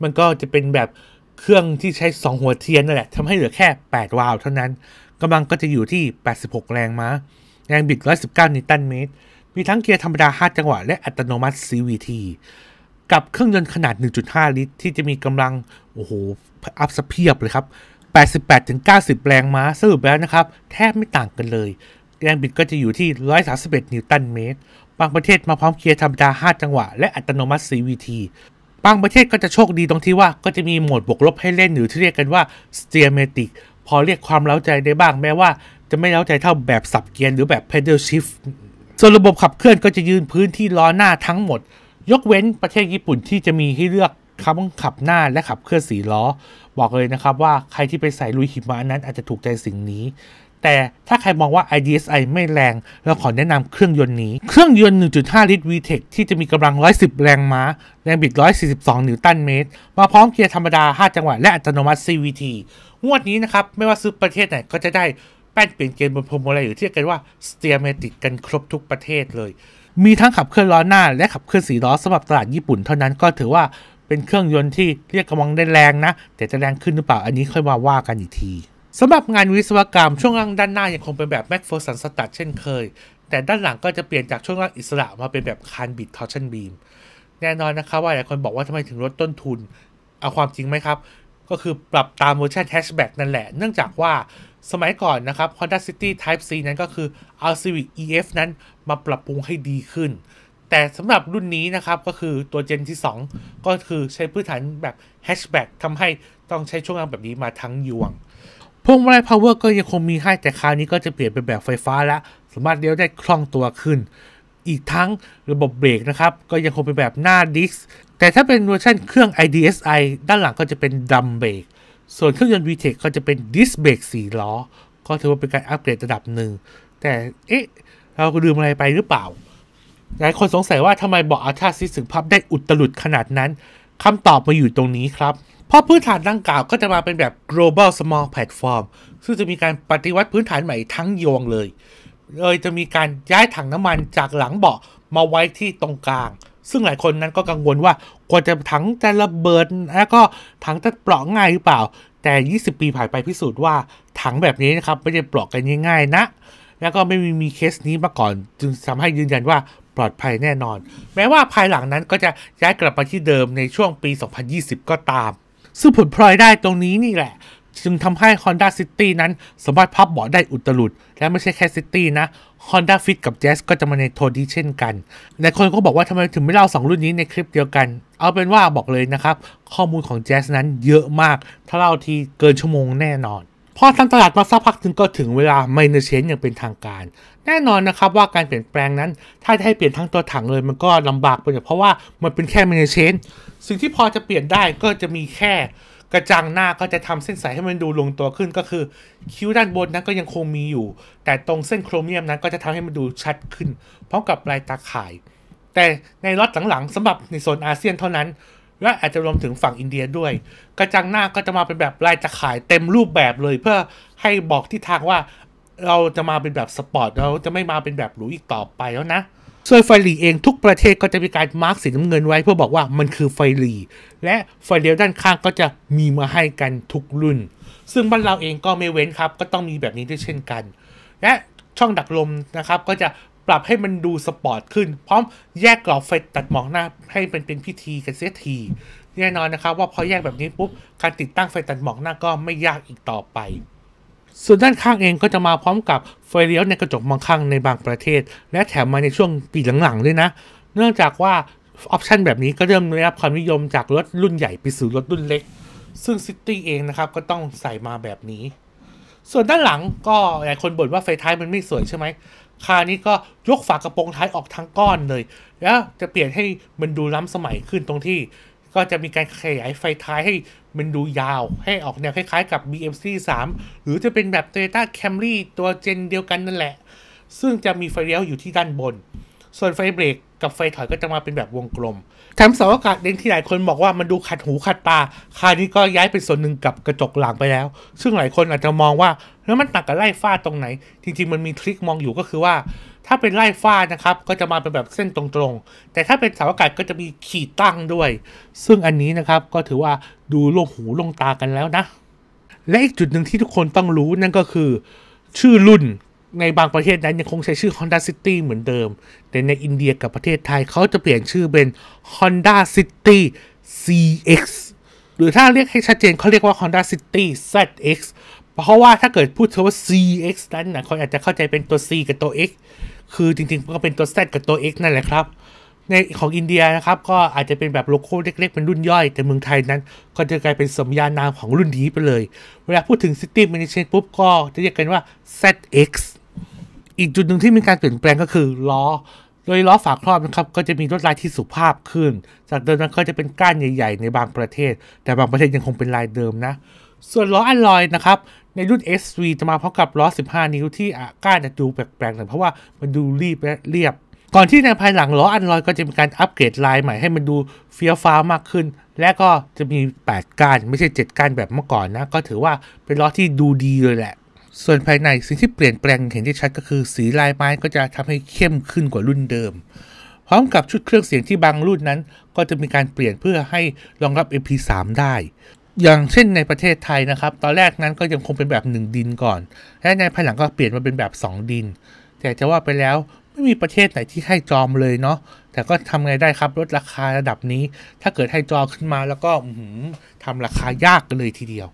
มันก็จะเป็นแบบเครื่องที่ใช้ 2 หัวเทียนนั่นแหละทำให้เหลือแค่ 8 วาล์วเท่านั้นกำลังก็จะอยู่ที่ 86 แรงม้า แรงบิด119นิวตันเมตร มีทั้งเกียร์ธรรมดา5จังหวะและอัตโนมัติ CVT กับเครื่องยนต์ขนาด 1.5 ลิตร ที่จะมีกำลังโอ้โหอัพสเพียบเลยครับ 88-90 แรงม้า สรุปแล้วนะครับ แทบไม่ต่างกันเลยแรงบิดก็จะอยู่ที่ 131 นิวตันเมตร บางประเทศมาพร้อมเกียร์ธรรมดา 5 จังหวะและอัตโนมัติ CVT บางประเทศก็จะโชคดีตรงที่ว่าก็จะมีโหมดบวกลบให้เล่นหรือที่เรียกกันว่า steermatic พอเรียกความเล้าใจได้บ้างแม้ว่า จะไม่เล้าใจเท่าแบบสับเกียร์หรือแบบ pedal shift ส่วนระบบขับเคลื่อนก็จะยืนพื้นที่ล้อหน้าทั้งหมดยกเว้นประเทศญี่ปุ่นที่จะมีให้เลือกขับขับหน้าและขับเคลื่อนสีล้อ บอกเลยนะครับว่าใครที่ไปใส่ลุยหิมะนั้นอาจจะถูกใจสิ่งนี้ แต่ถ้าใครมองว่า IDSI ไม่แรง เราขอแนะนำเครื่องยนต์นี้ เครื่องยนต์ 1.5 ลิตร VTEC ที่จะมีกำลัง 110 แรงม้า แรงบิด 142 นิวตันเมตร มาพร้อมเกียร์ธรรมดา 5 จังหวะและอัตโนมัติ CVT งวดนี้นะครับไม่ว่าซื้อประเทศไหนก็จะได้แป้นเปลี่ยนเกียร์บนพรมอะไรอยู่เทีบกันว่าตียร์เมติกกันครบทุกประเทศเลยมีทั้งขับเคลื่อนล้อหน้า และขับเคลื่อนสีล้อสำหรับตลาดญี่ปุ่นเท่านั้นก็ถือว่าเป็นเครื่องยนต์ที่เรียกกำลังได้แรงนะ แต่จะแรงขึ้นหรือเปล่าอันนี้ค่อยมาว่ากันอีกทีสำหรับงานวิศวกรรมช่วงล่างด้านหน้า ยังคงเป็นแบบแม็กโฟสันสตัดเช่นเคย แต่ด้านหลังก็จะเปลี่ยนจากช่วงล่างอิสระมาเป็นแบบคานบิดทอร์ชันบีมแน่นอนนะครับว่าหลายคนบอกว่าทำไมถึงลดต้นทุนเอาความจริงไหมครับก็คือปรับตามเวอร์ชันแฮชแบ็กนั่นแหละ เนื่องจากว่าสมัยก่อนนะครับ Honda City Type C นั้นก็คือเอา Civic EF นั้นมาปรับปรุงให้ดีขึ้น แต่สำหรับรุ่นนี้นะครับ ก็คือตัวเจนที่2ก็คือใช้พื้นฐานแบบแฮชแบ็กทำให้ต้องใช้ช่วงล่างแบบนี้มาทั้งยวง พวงมาลัย power ก็ยังคงมีให้แต่คราวนี้ก็จะเปลี่ยนเป็นแบบไฟฟ้าแล้ว สามารถเลี้ยวได้คล่องตัวขึ้นอีกทั้งระบบเบรกนะครับก็ยังคงเป็นแบบหน้าดิสแต่ถ้าเป็นเวอร์ชันเครื่อง IDSI ด้านหลังก็จะเป็นดัมเบรกส่วนเครื่องยนต์ VTEC ก็จะเป็นดิสเบรกสีล้อ ก็ถือว่าเป็นการอัปเกรดระดับหนึ่งแต่ เอ๊ะ เราลืมอะไรไปหรือเปล่าหลายคนสงสัยว่าทำไมเบาะอาทาซิสถึงพับได้อุตลุดขนาดนั้นคำตอบมาอยู่ตรงนี้ครับ เพราะพื้นฐานดังกล่าวก็จะมาเป็นแบบ global small platform ซึ่งจะมีการปฏิวัติพื้นฐานใหม่ทั้งยวงเลยเลยจะมีการย้ายถังน้ำมันจากหลังเบาะมาไว้ที่ตรงกลาง ซึ่งหลายคนนั้นก็กังวลว่ากว่าจะถังจะระเบิดแล้วก็ถังจะเปราะง่ายหรือเปล่า แต่ 20 ปีผ่านไปพิสูจน์ว่าถังแบบนี้นะครับไม่ได้เปราะกันง่ายๆนะ แล้วก็ไม่มีมีเคสนี้มาก่อน จึงทำให้ยืนยันว่าปลอดภัยแน่นอน แม้ว่าภายหลังนั้นก็จะย้ายกลับมาที่เดิมในช่วงปี 2020 ก็ตาม ซึ่งผลพลอยได้ตรงนี้นี่แหละจึงทำให้ Honda City นั้นสามารถพับเบาะได้อุตลุด และไม่ใช่แค่ City นะ Honda Fit กับ Jazz ก็จะมาในโทนที้เช่นกันในคนก็บอกว่าทำไมถึงไม่เล่า 2 รุ่นนี้ในคลิปเดียวกัน เอาเป็นว่าบอกเลยนะครับ ข้อมูลของ Jazz นั้นเยอะมาก ถ้าเล่าทีเกินชั่วโมงแน่นอน พอทำตลาดมาสักพักถึงก็ถึงเวลาไมเนเชนอย่างเป็นทางการ แน่นอนนะครับว่าการเปลี่ยนแปลงนั้น ถ้าให้เปลี่ยนทั้งตัวถังเลย มันก็ลำบากไปเพราะว่ามันเป็นแค่ไมเนเชนสิ่งที่พอจะเปลี่ยนได้ก็จะมีแค่กระจังหน้าก็จะทำเส้นสายให้มันดูลงตัวขึ้นก็คือคิ้วด้านบนนั้นก็ยังคงมีอยู่ แต่ตรงเส้นโครเมียมนั้นก็จะทำให้มันดูชัดขึ้น พร้อมกับลายตาข่าย แต่ในรถอหลังๆสำหรับในโซนอาเซียนเท่านั้น และอาจจะรวมถึงฝั่งอินเดียด้วย กระจังหน้าก็จะมาเป็นแบบลายตาข่ายเต็มรูปแบบเลยเพื่อให้บอกทิศทางว่าเราจะมาเป็นแบบสปอร์ตเราจะไม่มาเป็นแบบหรูอีกต่อไปแล้วนะส่วนไฟลีเองทุกประเทศก็จะมีการมาร์กสีน้ำเงินไว้เพื่อบอกว่ามันคือไฟลีและไฟเลี้ยวด้านข้างก็จะมีมาให้กันทุกรุ่น ซึ่งบ้านเราเองก็ไม่เว้นครับก็ต้องมีแบบนี้ด้วยเช่นกัน และช่องดักลมนะครับก็จะปรับให้มันดูสปอร์ตขึ้น พร้อมแยกกรอบไฟตัดหมอกหน้าให้เป็นเป็นพิธีกันเสียที แน่นอนนะครับ ว่าพอแยกแบบนี้ปุ๊บการติดตั้งไฟตัดหมอกหน้าก็ไม่ยากอีกต่อไปส่วนด้านข้างเองก็จะมาพร้อมกับไฟเลี้ยวในกระจกมองข้างในบางประเทศ และแถมมาในช่วงปีหลังๆ ด้วยนะ เนื่องจากว่าออปชันแบบนี้ก็เริ่มได้รับความนิยมจากรถรุ่นใหญ่ไปสู่รถรุ่นเล็ก ซึ่งซิตี้เองนะครับก็ต้องใส่มาแบบนี้ ส่วนด้านหลังก็หลายคนบ่นว่าไฟท้ายมันไม่สวยใช่ไหมคานี้ก็ยกฝากระโปรงท้ายออกทั้งก้อนเลยแล้วจะเปลี่ยนให้มันดูล้ำสมัยขึ้นตรงที่ก็จะมีการขยายไฟท้ายให้มันดูยาว ให้ออกแนวคล้ายๆกับ BMC 3 หรือจะเป็นแบบ Toyota Camry ตัวเจนเดียวกันนั่นแหละ ซึ่งจะมีไฟเลี้ยวอยู่ที่ด้านบน ส่วนไฟเบรกกับไฟถอยก็จะมาเป็นแบบวงกลมแถมสาอากาศเด่นที่หลายคนบอกว่ามันดูขัดหูขัดตาคานี้ก็ย้ายเป็นส่วนหนึ่งกับกระจกหลังไปแล้ว ซึ่งหลายคนอาจจะมองว่าแล้วมันต่างกับไล่ฟ้าตรงไหนจริงๆมันมีทริคมองอยู่ก็คือว่าถ้าเป็นไล่ฟ้านะครับก็จะมาเป็นแบบเส้นตรงๆ แต่ถ้าเป็นสาวอากาศก็จะมีขีดตั้งด้วย ซึ่งอันนี้นะครับก็ถือว่าดูลงหูลงตากันแล้วนะ และอีกจุดหนึ่งที่ทุกคนต้องรู้นั่นก็คือ ชื่อรุ่นในบางประเทศนั้นยังคงใช้ชื่อ Honda City เหมือนเดิม แต่ในอินเดียกับประเทศไทยเขาจะเปลี่ยนชื่อเป็น Honda City CX หรือถ้าเรียกให้ชัดเจนเขาเรียกว่า Honda City ZX เพราะว่าถ้าเกิดพูดว่า CX นั้นนะเขาอาจจะเข้าใจเป็นตัว C กับตัว X คือ จริงๆ ก็เป็นตัว Z กับตัว X นั่นแหละครับ ในของอินเดียนะครับ ก็อาจจะเป็นแบบโลโก้เล็กๆเป็นรุ่นย่อยแต่เมืองไทยนั้น ก็จะกลายเป็นสมญานามของรุ่นนี้ไปเลย เวลา พูดถึงซิตี้มินิเชนปุ๊บ ก็ จะเรียกกันว่า ZX อีกจุดหนึ่งที่มีการเปลี่ยนแปลงก็คือล้อโดยล้อฝาครอบนะครับก็จะมีลวดลายที่สุภาพขึ้น จากเดิมนั้นก็จะเป็นก้านใหญ่ๆ ในบางประเทศ แต่บางประเทศยังคงเป็นลายเดิมนะ ส่วนล้ออัลลอยนะครับในรุ่น SV จะมาพร้อมกับล้อ 15 นิ้วที่อาก้าจะดูแปลกๆหน่อยเพราะว่ามันดูรีบและเรียบ ก่อนที่ในภายหลังล้ออันลอยก็จะมีการอัปเกรดลายใหม่ให้มันดู เฟี้ยวฟ้ามากขึ้น และก็จะมี 8 ก้านไม่ใช่ 7 ก้านแบบเมื่อก่อนนะ ก็ถือว่าเป็นล้อที่ดูดีเลยแหละ ส่วนภายในสิ่งที่เปลี่ยนแปลงเห็นได้ชัดก็คือสีลายไม้ก็จะทำให้เข้มขึ้นกว่ารุ่นเดิม พร้อมกับชุดเครื่องเสียงที่บางรุ่นนั้น ก็จะมีการเปลี่ยนเพื่อให้รองรับ MP3 ได้อย่างเช่นในประเทศไทยนะครับตอนแรกนั้นก็ยังคงเป็นแบบ 1 ดินก่อน และในภายหลังก็เปลี่ยนมาเป็นแบบ 2 ดิน แต่จะว่าไปแล้วไม่มีประเทศไหนที่ให้จอมเลยเนาะแต่ก็ทำไงได้ครับลดราคาระดับนี้ ถ้าเกิดให้จอขึ้นมาแล้วก็ทำราคายากกันเลยทีเดียว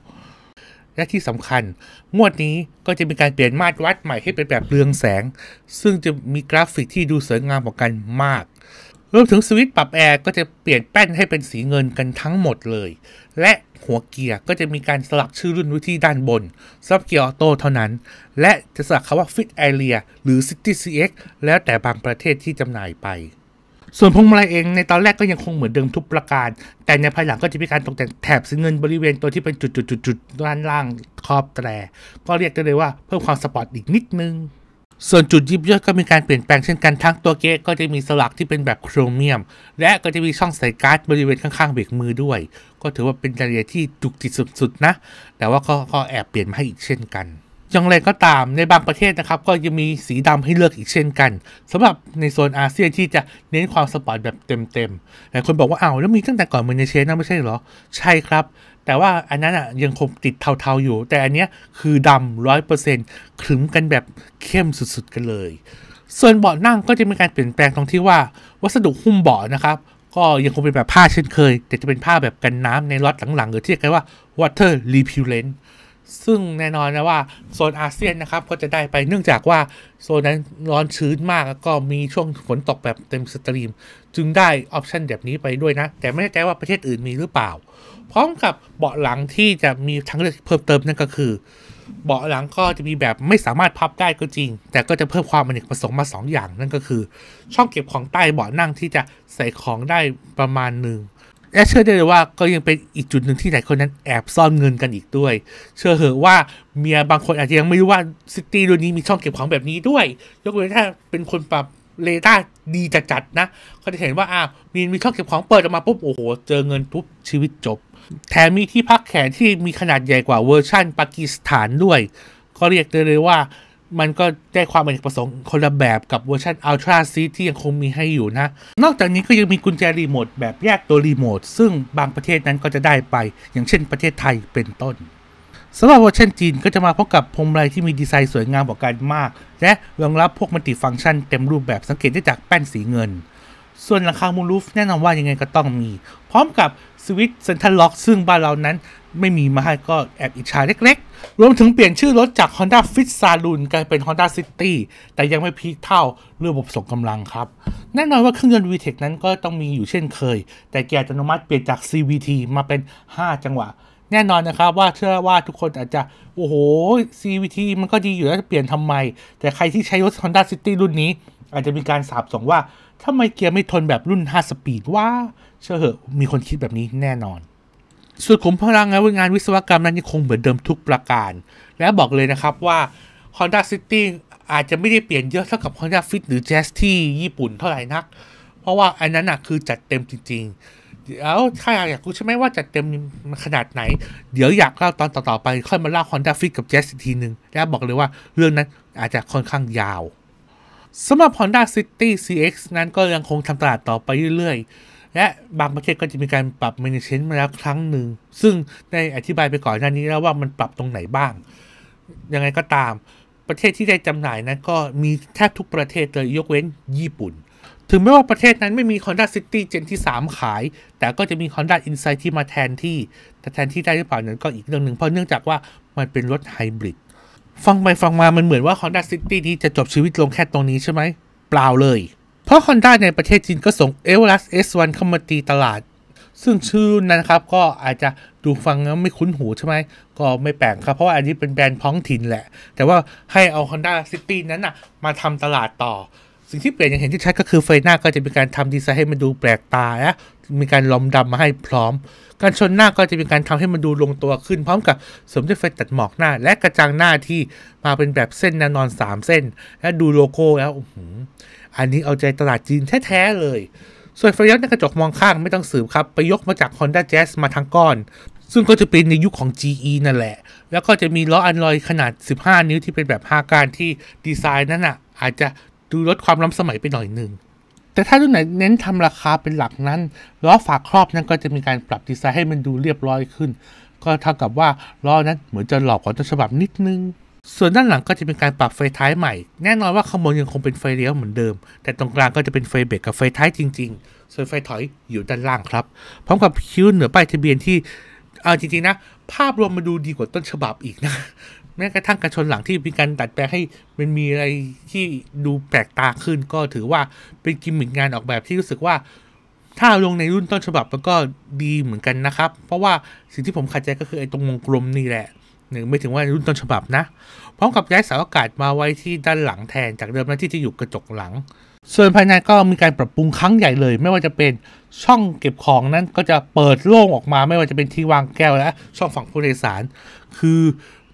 และที่สำคัญงวดนี้ก็จะมีการเปลี่ยนมาตรวัด ใหม่ให้เป็นแบบเรืองแสง ซึ่งจะมีกราฟิกที่ดูสวยงามกว่ากันมากรวมถึงสวิตช์ปรับแอร์ก็จะเปลี่ยนแป้นให้เป็นสีเงินกันทั้งหมดเลย และหัวเกียร์ก็จะมีการสลักชื่อรุ่นไว้ที่ด้านบนสำหรับเกียร์ออโต้เท่านั้น และจะสลักคำว่า Fit Area หรือ City CX แล้วแต่บางประเทศที่จำหน่ายไป ส่วนพวงมาลัยเองในตอนแรกก็ยังคงเหมือนเดิมทุกประการ แต่ในภายหลังก็จะมีการตกแต่งแถบสีเงินบริเวณตัวที่เป็นจุดๆๆด้านล่างขอบแตรก็เรียกได้เลยว่าเพิ่มความสปอร์ตอีกนิดนึงส่วนจุดยิบย่อยก็มีการเปลี่ยนแปลงเช่นกันทั้งตัวเก๊ก็จะมีสลักที่เป็นแบบโครเมียม และก็จะมีช่องใส่การ์ด บริเวณข้างๆเบรกมือด้วย ก็ถือว่าเป็นรายละเอียดที่จุกจิกสุดๆนะ แต่ว่าก็ก็แอบเปลี่ยนมาให้อีกเช่นกันอย่างไรก็ตามในบางประเทศนะครับก็ยังมีสีดำให้เลือกอีกเช่นกัน สำหรับในโซนอาเซียนที่จะเน้นความสปอร์ตแบบเต็มๆหลายคนบอกว่าเอา้าแล้วมีตั้งแต่ก่อนืมเนเชนนะไม่ใช่เหรอ ใช่ครับแต่ว่าอันนั้นอ่ะยังคงติดเทาๆอยู่ แต่อันเนี้ยคือดำร้อยเปอร์เซ็นต์ขึมกันแบบเข้มสุดๆ กันเลย ส่วนเบาะนั่งก็จะมีการเปลี่ยนแปลงตรงที่ว่า วัสดุหุ้มเบาะนะครับ ก็ยังคงเป็นแบบผ้าเช่นเคย แต่จะเป็นผ้าแบบกันน้ำในรถหลังๆ หรือที่เรียกว่า water repellent ซึ่งแน่นอนนะว่าโซนอาเซียนนะครับ ก็จะได้ไปเนื่องจากว่าโซนนั้นร้อนชื้นมากแล้วก็มีช่วงฝนตกแบบเต็มสตรีมจึงได้ออปชันแบบนี้ไปด้วยนะแต่ไม่แน่ใจว่าประเทศอื่นมีหรือเปล่าพร้อมกับเบาะหลังที่จะมีทางเลือกเพิ่มเติมนั่นก็คือเบาะหลังก็จะมีแบบไม่สามารถพับได้ก็จริง แต่ก็จะเพิ่มความอเนกประสงค์มา 2 อย่างนั่นก็คือ ช่องเก็บของใต้เบาะนั่งที่จะใส่ของได้ประมาณหนึ่งและเชื่อได้เลยว่าก็ยังเป็นอีกจุดหนึ่งที่หลายคนนั้นแอบซ่อนเงินกันอีกด้วย เชื่อเหอะว่าเมียบางคนอาจจะยังไม่รู้ว่าซิตี้ดุนี้ มีช่องเก็บของแบบนี้ด้วย ยกเว้นถ้าเป็นคนปรับเลดาดีจัดดนะก็จะเห็นว่าอ้าวมีมีช่องเก็บของเปิดออกมาปุ๊บโอ้โหเจอเงินปุ๊บชีวิตจบแถมมีที่พักแขนที่มีขนาดใหญ่กว่าเวอร์ชั่นปากีสถานด้วย ก็เรียกได้เลยว่า มันก็ได้ความเป็นประสงค์คนละแบบกับเวอร์ชันอัลตร้าซีที่ยังคงมีให้อยู่นะ นอกจากนี้ก็ยังมีกุญแจรีโมทแบบแยกตัวรีโมท ซึ่งบางประเทศนั้นก็จะได้ไป อย่างเช่นประเทศไทยเป็นต้นสำหรับเวอร์ชันจีนก็จะมาพบกับพรมลรยที่มีดีไซน์สวยงามกว่ากันมาก และรองรับพวกมัลติฟังก์ชันเต็มรูปแบบสังเกตได้จากแป้นสีเงินส่วนหลังคามูลูฟแน่นอนว่ายังไงก็ต้องมี พร้อมกับสวิตเซนทัลล็อกซึ่งบ้านเรานั้นไม่มีมาให้ก็แอบอิจฉาเล็ก ๆ รวมถึงเปลี่ยนชื่อรถจาก Honda Fit Saloon กลายเป็น Honda City แต่ยังไม่พีคเท่าระบบส่งกำลังครับ แน่นอนว่าเครื่องยนต์ VTEC นั้นก็ต้องมีอยู่เช่นเคย แต่เกียร์อัตโนมัติเปลี่ยนจาก CVT มาเป็น 5 จังหวะ แน่นอนนะครับว่าเชื่อว่าทุกคนอาจจะโอ้โห CVT มันก็ดีอยู่แล้วจะเปลี่ยนทำไม แต่ใครที่ใช้รถ Honda City รุ่นนี้ อาจจะมีการสาบสงว่าทำไมเกียร์ไม่ทนแบบรุ่น 5 สปีดว่าเชื่อเหอะ มีคนคิดแบบนี้แน่นอนส่วนขุมพลังงานงานวิศวกรรมนั้นยังคงเหมือนเดิมทุกประการ และบอกเลยนะครับว่า Honda City อาจจะไม่ได้เปลี่ยนเยอะเท่ากับ Honda Fit หรือ Jazz ที่ญี่ปุ่นเท่าไหร่นัก เพราะว่าอันนั้นนะคือจัดเต็มจริง ๆเดี๋ยวถ้าอยากรู้ใช่ไหมว่าจัดเต็มขนาดไหน เดี๋ยวอยากเล่าตอนต่อๆไปค่อยมาเล่า Honda Fit กับ Jazz อีกทีนึงและบอกเลยว่าเรื่องนั้นอาจจะค่อนข้างยาวสำหรับ Honda City CX นั้นก็ยังคงทำตลาดต่อไปเรื่อยๆ และบางประเทศก็จะมีการปรับ m a n a g e m e n มาแล้วครั้งหนึ่ง ซึ่งได้อธิบายไปก่อนหน้านี้แล้วว่ามันปรับตรงไหนบ้าง ยังไงก็ตาม ประเทศที่ได้จำหน่ายนั้นก็มีแทบทุกประเทศเลยยกเว้นญี่ปุ่น ถึงแม้ว่าประเทศนั้นไม่มี Honda City Gen ที่ 3 ขาย แต่ก็จะมี Honda Insight ที่มาแทนที่แต่แทนที่ได้หรือเปล่านั้นก็อีกเรื่องหนึ่งเพราะเนื่องจากว่ามันเป็นรถไฮบริดฟังไปฟังมามันเหมือนว่าอนด้าซิตี้นี้จะจบชีวิตลงแค่ตรงนี้ใช่ไหม เปล่าเลย เพราะอนด้าในประเทศจีนก็ส่งเ v e r a s S1 เข้ามาตีตลาด ซึ่งชื่อนั้นครับก็อาจจะดูฟังแล้วไม่คุ้นหูใช่ไหม ก็ไม่แปลกครับเพราะว่าอันนี้เป็นแบรนด์พ้องถิ่นแหละ แต่ว่าให้เอาอนด้าซิตี้นั้นนะมาทำตลาดต่อสิ่งที่เปลี่ยนอย่างเห็นที่ชัดก็คือไฟหน้าก็จะมีการทำดีไซน์ให้มันดูแปลกตาและมีการล้อมดำมาให้พร้อม การชนหน้าก็จะมีการทำให้มันดูลงตัวขึ้น พร้อมกับสวมด้วยไฟตัดหมอกหน้าและกระจังหน้าที่มาเป็นแบบเส้นแนนอน 3 เส้น และดูโลโก้แล้ว อันนี้เอาใจตลาดจีนแท้ๆเลย ส่วนไฟยับในกระจกมองข้างไม่ต้องสืบครับ ไปยกมาจาก Honda Jazz มาทั้งก้อน ซึ่งก็จะเป็นในยุคขของ GE นั่นแหละ แล้วก็จะมีล้ออันลอย ขนาด 15 นิ้วที่เป็นแบบ 5การที่ดีไซน์นั้นอ่ะ อาจจะดูลดความล้ำสมัยไปหน่อยหนึ่ง แต่ถ้ารุ่นไหนเน้นทำราคาเป็นหลักนั้นล้อฝาครอบนั้นก็จะมีการปรับดีไซน์ให้มันดูเรียบร้อยขึ้น ก็เท่ากับว่าล้อนั้นเหมือนจะหลอกกว่าต้นฉบับนิดนึง ส่วนด้านหลังก็จะเป็นการปรับไฟท้ายใหม่ แน่นอนว่าขโมยนยังคงเป็นไฟเลี้ยวเหมือนเดิมแต่ตรงกลางก็จะเป็นไฟเบรกกับไฟท้ายจริงๆส่วนไฟถอยอยู่ด้านล่างครับ พร้อมกับคิ้วเหนือป้ายทะเบียนที่เอาจริง ๆ นะ ภาพรวมมาดูดีกว่าต้นฉบับอีกนะ แม้กระทั่งกระชนหลังที่มีการตัดแปลงให้มันมีอะไรที่ดูแปลกตาขึ้น ก็ถือว่าเป็นกิมมิคงานออกแบบที่รู้สึกว่า ถ้าลงในรุ่นต้นฉบับมันก็ดีเหมือนกันนะครับ เพราะว่าสิ่งที่ผมขัดใจก็คือ ไอ้ตรงวงกลมนี่แหละหนึ่งไม่ถึงว่ารุ่นต้นฉบับนะพร้อมกับย้ายเสาอากาศมาไว้ที่ด้านหลังแทนจากเดิมนั้นที่จะอยู่กระจกหลังส่วนภายในก็มีการปรับปรุงครั้งใหญ่เลย ไม่ว่าจะเป็นช่องเก็บของนั้นก็จะเปิดโล่งออกมา ไม่ว่าจะเป็นที่วางแก้วและช่องฝั่งผู้โดยสาร คือ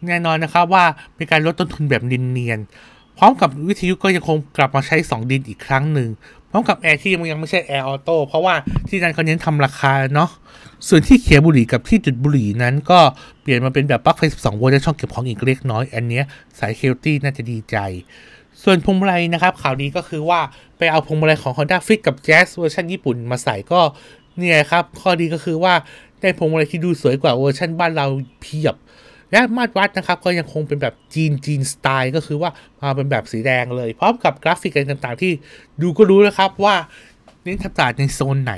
แน่นอนนะครับว่าเป็นการลดต้นทุนแบบเนียนๆพร้อมกับวิทยุก็ยังคงกลับมาใช้2ดินอีกครั้งหนึ่งพร้อมกับแอร์ที่ยังไม่ใช่แอร์ออโต้เพราะว่าที่นั่นเขาเน้นทำราคาเนาะส่วนที่เขียบุหรี่กับที่จุดบุหรี่นั้น ก็เปลี่ยนมาเป็นแบบปลั๊กไฟ12โวลต์และช่องเก็บของอีกเล็กน้อย อันนี้สายเคลตี้น่าจะดีใจส่วนพวงมาลัยนะครับข่าวนี้ก็คือว่าไปเอาพวงมาลัยของ Honda Fit กับ Jazz เวอร์ชันญี่ปุ่นมาใส่ก็เนี่ยครับ ข้อดีก็คือว่า ได้พวงมาลัยที่ดูสวยกว่าเวอร์ชันบ้านเราเพียบ และมาตรวัดนะครับ ก็ยังคงเป็นแบบจีนจีนสไตล์ก็คือว่ามาเป็นแบบสีแดงเลย พร้อมกับกราฟิกอะไรต่างๆ ที่ดูก็รู้นะครับ ว่าเน้นทับตาในโซนไหน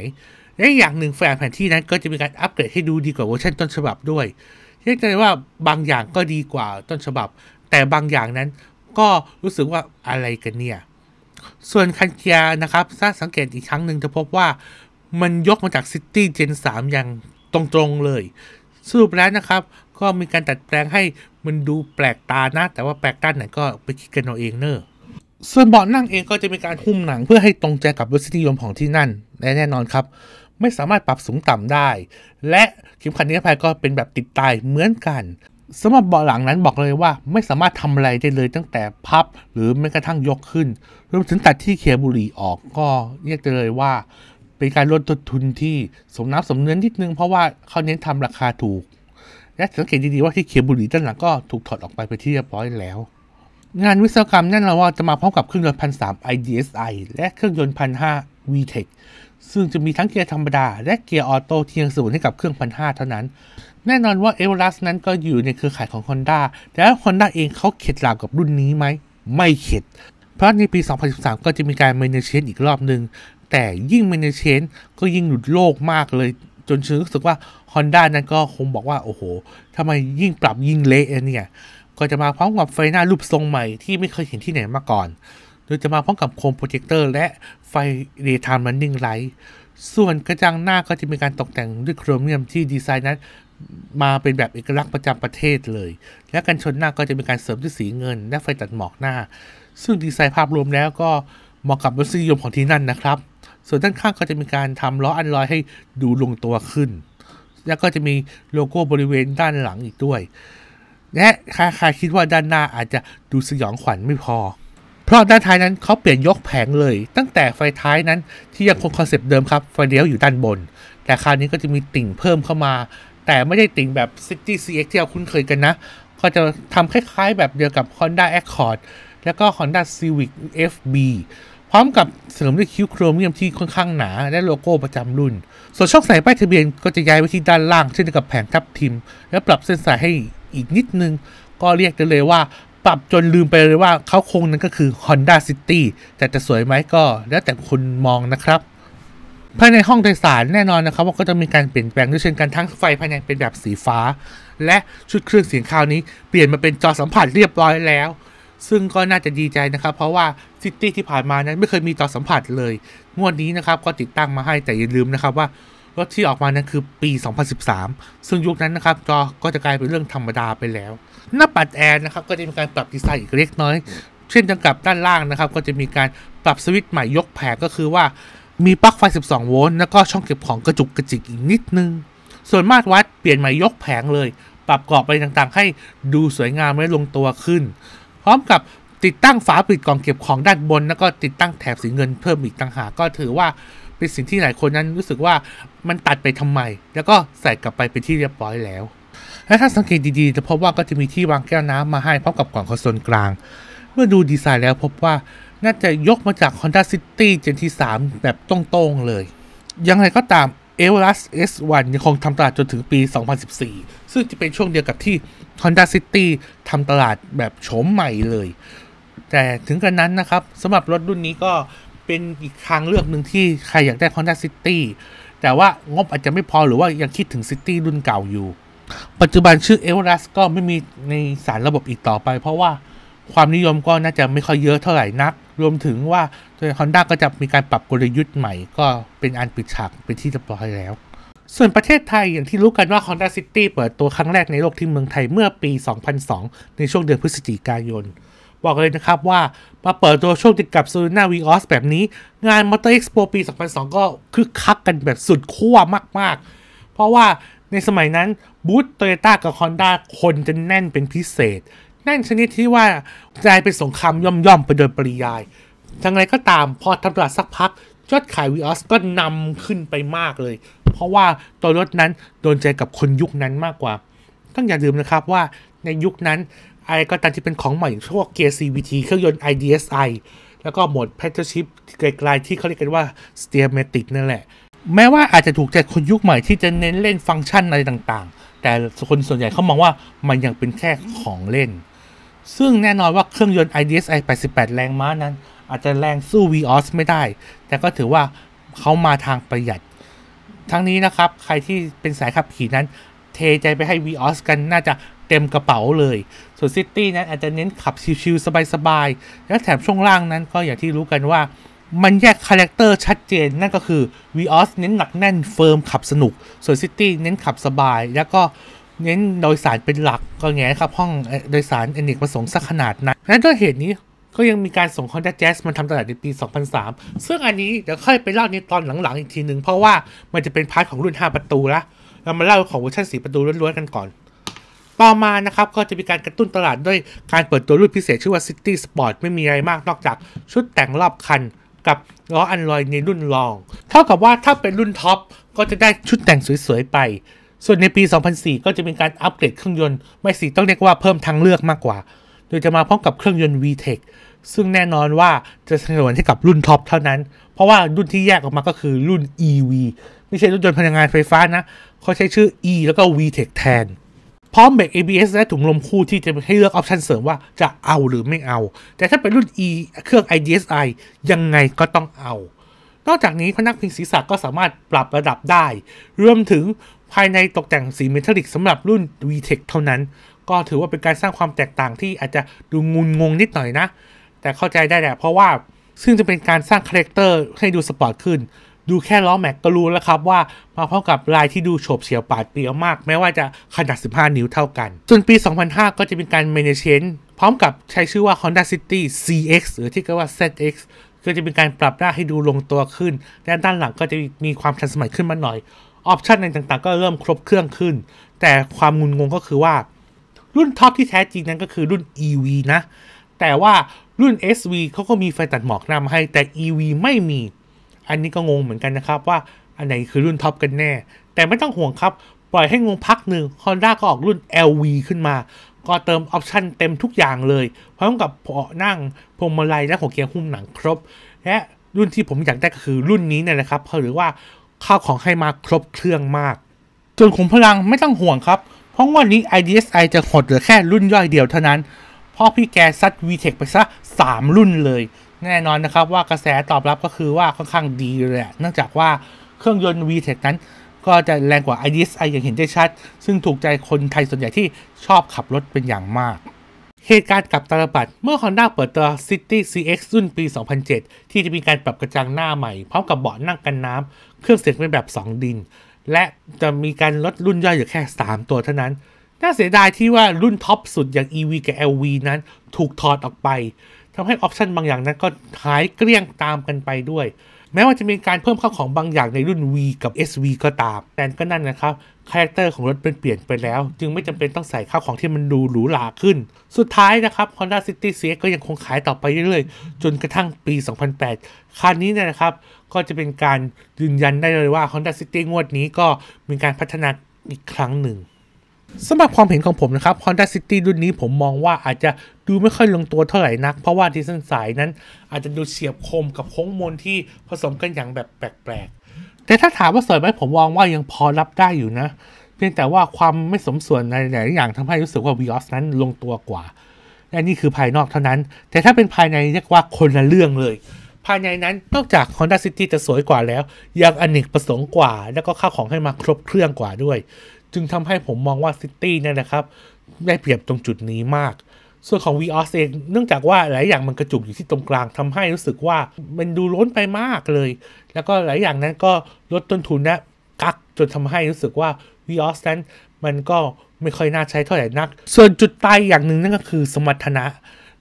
และอย่างหนึ่งแฟนแผนที่นั้นก็จะมีการอัปเกรดให้ดูดีกว่าเวอร์ชันต้นฉบับด้วยเรียกได้ว่าบางอย่างก็ดีกว่าต้นฉบับ แต่บางอย่างนั้นก็รู้สึกว่าอะไรกันเนี่ย ส่วนคันเกียนะครับถ้าสังเกตอีกครั้งหนึ่งจะพบว่ามันยกมาจาก City เจน3อย่างตรงๆเลย สรุปแล้วนะครับ ก็มีการตัดแปลงให้มันดูแปลกตานะ แต่ว่าแปลกตาไหนก็ไปคิดกันเอาเองเนอะส่วนเบาะนั่งเองก็จะมีการหุ้มหนังเพื่อให้ตรงใจกับรสนิยมของที่นั่น และแน่นอนครับ ไม่สามารถปรับสูงต่ำได้ และเข็มขัดนิรภัยก็เป็นแบบติดตายเหมือนกันสำหรับเบาะหลังนั้นบอกเลยว่าไม่สามารถทำอะไรได้เลยตั้งแต่พับหรือแม้กระทั่งยกขึ้น รวมถึงตัดที่เคียบุหรี่ออกก็เรียกได้เลยว่า เป็นการลดต้นทุนที่สมน้ำสมเนื้อนิดนึง เพราะว่าเขาเน้นทำราคาถูก และสังเกตดีๆว่าที่เคียบุหรี่ด้านหลังก็ถูกถอดออกไปไปที่เรียบร้อยแล้วงานวิศวกรรมนั่นเราว่าจะมาพร้อมกับเครื่องยนต์พันสาม IDSI และเครื่องยนต์พันห้า VTEC ซึ่งจะมีทั้งเกียร์ธรรมดาและเกียร์ออโต้เทียงสูนให้กับเครื่องพันห้าเท่านั้นแน่นอนว่าเอเวอเรสต์นั้นก็อยู่ในเครือข่ายของ Honda แต่ว่า Honda เองเขาเข็ดหลาบกับรุ่นนี้ไหม ไม่เข็ด เพราะในปี 2013 ก็จะมีการเมนเชนอีกรอบหนึ่งแต่ยิ่งเมนเชนก็ยิ่งหลุดโลกมากเลย จนฉันรู้สึกว่า Honda นั้นก็คงบอกว่า โอ้โห ทำไมยิ่งปรับยิ่งเละเนี่ย ก็จะมาพร้อมกับไฟหน้ารูปทรงใหม่ที่ไม่เคยเห็นที่ไหนมาก่อน โดยจะมาพร้อมกับโคมโปรเจคเตอร์และไฟเรทาม์ันนิ่งไลท์ส่วนกระจังหน้าก็จะมีการตกแต่งด้วยโครเมียมที่ดีไซน์นั้นมาเป็นแบบ เอกลักษณ์ประจำประเทศเลย และกันชนหน้าก็จะมีการเสริมด้วยสีเงิน และไฟตัดหมอกหน้า ซึ่ง ดีไซน์ภาพรวมแล้วก็เหมาะกับรสนิยมของที่นั่นนะครับ ส่วนด้านข้างก็จะมีการทำล้ออันลอยให้ดูลงตัวขึ้น แล้วก็จะมีโลโก้บริเวณด้านหลังอีกด้วย และคาคาคิดว่าด้านหน้าอาจจะดูสยองขวัญไม่พอ เพราะด้านท้ายนั้นเขาเปลี่ยนยกแผงเลย ตั้งแต่ไฟท้ายนั้นที่ยังคงคอนเซปต์เดิมครับไฟเลี้ยวอยู่ด้านบน แต่คราวนี้ก็จะมีติ่งเพิ่มเข้ามาแต่ไม่ใช่ติ่งแบบ City CX ที่เราคุ้นเคยกันนะ ก็จะทำคล้ายๆ แบบเดียวกับ Honda Accord แล้วก็ Honda Civic FB พร้อมกับเสริมด้วยคิ้วโครเมียมที่ค่อนข้างหนาและโลโก้ประจำรุ่น ส่วนช่องใส่ป้ายทะเบียน ก็จะย้ายไปที่ด้านล่างเช่นกับแผงทับทิม และปรับเส้นสายให้อีกนิดนึง ก็เรียกได้เลยว่าปรับจนลืมไปเลยว่าเขาคงนั้นก็คือ Honda City แต่จะสวยไหมก็แล้วแต่คนมองนะครับภายในห้องโดยสารแน่นอนนะครับ ว่าก็จะมีการเปลี่ยนแปลงด้วยเช่นกันทั้งไฟภายในเป็นแบบสีฟ้า และชุดเครื่องเสียงคราวนี้เปลี่ยนมาเป็นจอสัมผัสเรียบร้อยแล้ว ซึ่งก็น่าจะดีใจนะครับ เพราะว่าซิตี้ที่ผ่านมานั้นไม่เคยมีจอสัมผัสเลยงวดนี้นะครับ ก็ติดตั้งมาให้แต่อย่าลืมนะครับว่า รถที่ออกมานั้นคือปี 2013 ซึ่งยุคนั้นนะครับจอก็จะกลายเป็นเรื่องธรรมดาไปแล้ว หน้าปัดแอร์นะครับก็จะมีการปรับดีไซน์อีกเล็กน้อย เช่นจังกับด้านล่างนะครับ ก็จะมีการปรับสวิตช์ใหม่ยกแผงก็คือว่ามีปลั๊กไฟ12 โวลต์แล้วก็ช่องเก็บของกระจุกกระจิกอีกนิดนึง ส่วนมาตรวัดเปลี่ยนใหม่ยกแผงเลย ปรับกรอบไปต่างๆ ให้ดูสวยงามและลงตัวขึ้น พร้อมกับติดตั้งฝาปิดกล่องเก็บของด้านบน แล้วก็ติดตั้งแถบสีเงินเพิ่มอีกต่างหากก็ถือว่าเป็นสิ่งที่หลายคนนั้นรู้สึกว่ามันตัดไปทำไม แล้วก็ใส่กลับไปเป็นที่เรียบร้อยแล้วและถ้าสังเกตดีๆ จะพบว่าก็จะมีที่วางแก้วน้ำมาให้พร้อมกับกล่องคอนโซลกลาง เมื่อดูดีไซน์แล้วพบว่าน่าจะยกมาจาก Honda City เจนที่ 3 แบบตรงๆเลยยังไงก็ตาม e v e r a s S1 ยังคงทำตลาดจนถึงปี 2014 ซึ่งจะเป็นช่วงเดียวกับที่ Honda City ทำตลาดแบบโฉมใหม่เลย แต่ถึงกระนั้นนะครับสำหรับรถรุ่นนี้ก็เป็นอีกทางเลือกหนึ่งที่ใครอยากได้ Honda City แต่ว่างบอาจจะไม่พอหรือว่ายังคิดถึง City รุ่นเก่าอยู่ ปัจจุบันชื่อ e v e r a s ก็ไม่มีในสารระบบอีกต่อไป เพราะว่าความนิยมก็น่าจะไม่ค่อยเยอะเท่าไหร่นัก รวมถึงว่าฮอนด้าก็จะมีการปรับกลยุทธ์ใหม่ ก็เป็นอันปิดฉากเป็นที่เรียบร้อยแล้ว ส่วนประเทศไทยอย่างที่รู้กันว่า Honda City เปิดตัวครั้งแรกในโลกที่เมืองไทยเมื่อปี 2002 ในช่วงเดือนพฤศจิกายน บอกเลยนะครับว่ามาเปิดตัวช่วงติดกับซูน่าวีออสแบบนี้ งาน Motor Expo ปี 2002 ก็คึกคักกันแบบสุดขั้วมาก ๆ เพราะว่าในสมัยนั้นบูธโตโยต้ากับฮอนด้าคนจะแน่นเป็นพิเศษแน่นชนิดที่ว่า ใจายเป็นสงครามย่อมๆไปโดยปริยาย ทั้งไรก็ตามพอทำตลาดสักพักยอดขายวีออสก็นำขึ้นไปมากเลย เพราะว่า ตัวรถนั้น โดนใจกับคนยุคนั้นมากกว่า ต้องอย่าลืมนะครับว่าในยุคนั้นอะไรก็ตามที่เป็นของใหม่อย่างพวกเกียร์ CVT เครื่องยนต์ IDSI แล้วก็โหมดแพทเทิร์ชิพไกลๆ ที่เขาเรียกกันว่า s t e e r m a t i c นั่นแหละ แม้ว่าอาจจะถูกใจคนยุคใหม่ที่จะเน้นเล่นฟังก์ชันอะไรต่างๆ แต่คนส่วนใหญ่เขามองว่ามันยังเป็นแค่ของเล่นซึ่งแน่นอนว่าเครื่องยนต์ IDSI 88 แรงม้านั้น อาจจะแรงสู้ v o s ไม่ได้ แต่ก็ถือว่าเขามาทางประหยัด ทั้งนี้นะครับ ใครที่เป็นสายขับขี่นั้น เทใจไปให้ v o s กันน่าจะเต็มกระเป๋าเลย ส่วนซิตี้นั้นอาจจะเน้นขับชิวๆสบายๆ และแถมช่วงล่างนั้นก็อย่างที่รู้กันว่า มันแยกคาแรคเตอร์ชัดเจนนั่นก็คือ v o s เน้นหนักแน่นเฟิร์มขับสนุกส่วนซิตี้เน้นขับสบายแล้วก็เน้นโดยสารเป็นหลักก็แงครับ ห้องโดยสารอเนกประสงค์สักขนาด นั้น และด้วยเหตุนี้ก็ยังมีการส่งคอนดทกแจสมันทำตลาดในปี 2003 ซึ่งอันนี้เดี๋ยวค่อยไปเล่าในตอนหลังๆอีกทีหนึ่งเพราะว่ามันจะเป็นพาร์ทของรุ่น5ประตูละเรามาเล่าของเวอร์ชัน4 ประตูล้วนๆกันก่อน ต่อมานะครับก็จะมีการกระตุ้นตลาดด้วยการเปิดตัวรุ่นพิเศษชื่อว่า City Sport ไม่มีอะไรมากนอกจาก ชุดแต่งรอบคันกับล้ออันลอยในรุ่นรอง เท่ากับว่าถ้าเป็นรุ่นท็อปก็จะได้ชุดแต่งสวยๆไปส่วนในปี 2004 ก็จะเป็นการอัปเกรดเครื่องยนต์ ไม่สิ ต้องเรียกว่าเพิ่มทางเลือกมากกว่า โดยจะมาพร้อมกับเครื่องยนต์ VTEC ซึ่งแน่นอนว่าจะสนวนให้กับรุ่นท็อปเท่านั้น เพราะว่ารุ่นที่แยกออกมาก็คือรุ่น EV ไม่ใช่รถยนต์พลังงานไฟฟ้านะ เขาใช้ชื่อ E แล้วก็ VTEC แทน พร้อมเบรก ABS และถุงลมคู่ที่จะให้เลือกออปชันเสริมว่าจะเอาหรือไม่เอา แต่ถ้าเป็นรุ่น E เครื่อง IDSI ยังไงก็ต้องเอา นอกจากนี้พนักพิงศีรษะก็สามารถปรับระดับได้ รวมถึงภายในตกแต่งสีเมทัลลิกสำหรับรุ่น VTEC เท่านั้น ก็ถือว่าเป็นการสร้างความแตกต่างที่อาจจะดูงุนงงนิดหน่อยนะ แต่เข้าใจได้แหละเพราะว่า ซึ่งจะเป็นการสร้างคาแรคเตอร์ให้ดูสปอร์ตขึ้น ดูแค่ล้อแม็กก็รู้แล้วครับว่า มาพร้อมกับลายที่ดูโฉบเฉี่ยวปาดเปรียวมากแม้ว่าจะขนาด 15 นิ้วเท่ากัน ส่วนปี 2005 ก็จะเป็นการเมเนเชนพร้อมกับใช้ชื่อว่า Honda City CX หรือที่เรียกว่า ZX ก็จะเป็นการปรับหน้าให้ดูลงตัวขึ้นและด้านหลังก็จะมีความทันสมัยขึ้นมาหน่อยออปชันในต่างๆ ก็เริ่มครบเครื่องขึ้น แต่ความงุนงงก็คือว่ารุ่นท็อปที่แท้จริงนั้นก็คือรุ่น EV นะ แต่ว่ารุ่น SV เขาก็มีไฟตัดหมอกนำให้ แต่ EV ไม่มี อันนี้ก็งงเหมือนกันนะครับว่าอันไหนคือรุ่นท็อปกันแน่ แต่ไม่ต้องห่วงครับ ปล่อยให้งงพักหนึ่ง Honda ก็ออกรุ่น LV ขึ้นมา ก็เติมออปชันเต็มทุกอย่างเลยพร้อมกับเบาะนั่งพวงมาลัยและหัวเกียร์หุ้มหนังครบ และรุ่นที่ผมอยากได้ก็คือรุ่นนี้เนี่ยนะครับเขาหรือว่าข้าวของให้มาครบเครื่องมาก ส่วนขุมพลังไม่ต้องห่วงครับ เพราะวันนี้ IDSI จะหดเหลือแค่รุ่นย่อยเดียวเท่านั้น เพราะพี่แกซัด v t e c คไปซะ3 รุ่นเลย แน่นอนนะครับว่ากระแสตอบรับก็คือว่าค่อนข้างดีเลยเนื่องจากว่าเครื่องยนต์ v t e c คนั้น ก็จะแรงกว่า IDSI อย่างเห็นได้ชัด ซึ่งถูกใจคนไทยส่วนใหญ่ที่ชอบขับรถเป็นอย่างมาก เหตุการณ์กับตาลปัดเมื่ออนด้าเปิดตัว City CX รุ่นปี 2007 ที่จะมีการปรับกระจังหน้าใหม่พร้อมกับเบาะนั่งกันน้ำเครื่องเสียงเป็นแบบ 2 ดิน และจะมีการลดรุ่นย่อยอยู่แค่ 3 ตัวเท่านั้น น่าเสียดายที่ว่ารุ่นท็อปสุดอย่าง EV กับ LV นั้นถูกถอดออกไปทำให้ออปชันบางอย่างนั้นก็หายเกลี้ยงตามกันไปด้วย แม้ว่าจะมีการเพิ่มข้าของบางอย่างในรุ่น V กับ SV ก็ตาม แต่ก็นั่นนะครับคาแรคเตอร์ของรถเป็นเปลี่ยนไปแล้ว จึงไม่จำเป็นต้องใส่ข้าวของที่มันดูหรูหราขึ้น สุดท้ายนะครับ Honda City CX ก็ยังคงขายต่อไปเรื่อยๆจนกระทั่งปี 2008คันนี้นะครับก็จะเป็นการยืนยันได้เลยว่า Honda City งวดนี้ก็มีการพัฒนาอีกครั้งหนึ่งสำหรับความเห็นของผมนะครับ Honda City รุ่นนี้ผมมองว่าอาจจะดูไม่ค่อยลงตัวเท่าไหร่นัก เพราะว่าที่ส้นสายนั้นอาจจะดูเฉียบคมกับโค้งมนที่ผสมกันอย่างแบบแปลกๆแต่ถ้าถามว่าสวยไหมผมมองว่ายังพอรับได้อยู่นะเพียงแต่ว่าความไม่สมส่วนในหลายอย่างทำให้รู้สึกว่า Vios นั้นลงตัวกว่า และนี่คือภายนอกเท่านั้น แต่ถ้าเป็นภายในเรียกว่าคนละเรื่องเลยภายในนั้นนอกจาก Honda City จะสวยกว่าแล้ว ยังอเนกประสงค์กว่า แล้วก็ข้าวของให้มาครบเครื่องกว่าด้วย จึงทำให้ผมมองว่า City เนี่ยนะครับได้เปรียบตรงจุดนี้มาก ส่วนของ Vios เองเนื่องจากว่าหลายอย่างมันกระจุกอยู่ที่ตรงกลางทำให้รู้สึกว่ามันดูล้นไปมากเลย แล้วก็หลายอย่างนั้นก็ลดต้นทุนนะกักจนทำให้รู้สึกว่า Vios นั้นมันก็ไม่ค่อยน่าใช้เท่าไหร่นัก ส่วนจุดตายอย่างหนึ่งนั่นก็คือสมรรถนะ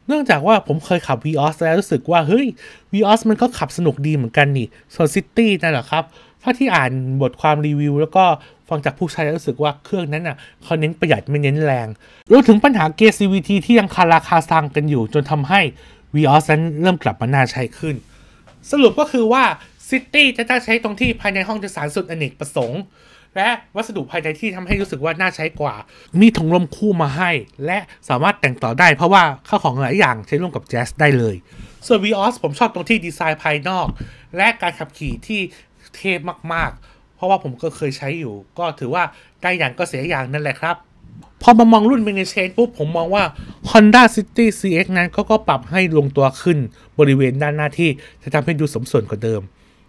เนื่องจากว่าผมเคยขับ Vios แล้วรู้สึกว่าเฮ้ย Vios มันก็ขับสนุกดีเหมือนกันนี่ส่วน City นั่นแหละครับ ถ้าที่อ่านบทความรีวิวแล้วก็ฟังจากผู้ใช้แล้วรู้สึกว่าเครื่องนั้นอ่ะเขาเน้นประหยัดไม่เน้นแรงรวมถึงปัญหาเกียร์ CVT ที่ยังคาราคาซังกันอยู่จนทำให้ Vios นั้นเริ่มกลับมาน่าใช้ขึ้น สรุปก็คือว่า City จะต้องใช้ตรงที่ภายในห้องโดยสารสุดอเนกประสงค์และวัสดุภายในที่ทำให้รู้สึกว่าน่าใช้กว่า มีถุงลมคู่มาให้ และสามารถแต่งต่อได้ เพราะว่าข้าของหลายอย่างใช้ร่วมกับแจ๊สได้เลย ส่วน Vios ผมชอบตรงที่ดีไซน์ ภายนอก และการขับขี่ที่เทพมากๆ เพราะว่าผม ก็ เคยใช้อยู่ ก็ถือว่า ได้ อย่างก็เสียอย่างนั่นแหละครับพอมามองรุ่นเมเนเชนปุ๊บผมมองว่า Honda City CX นั้นเขาก็ปรับให้ลงตัวขึ้นบริเวณด้านหน้าที่จะทำให้ดูสมส่วนกว่าเดิม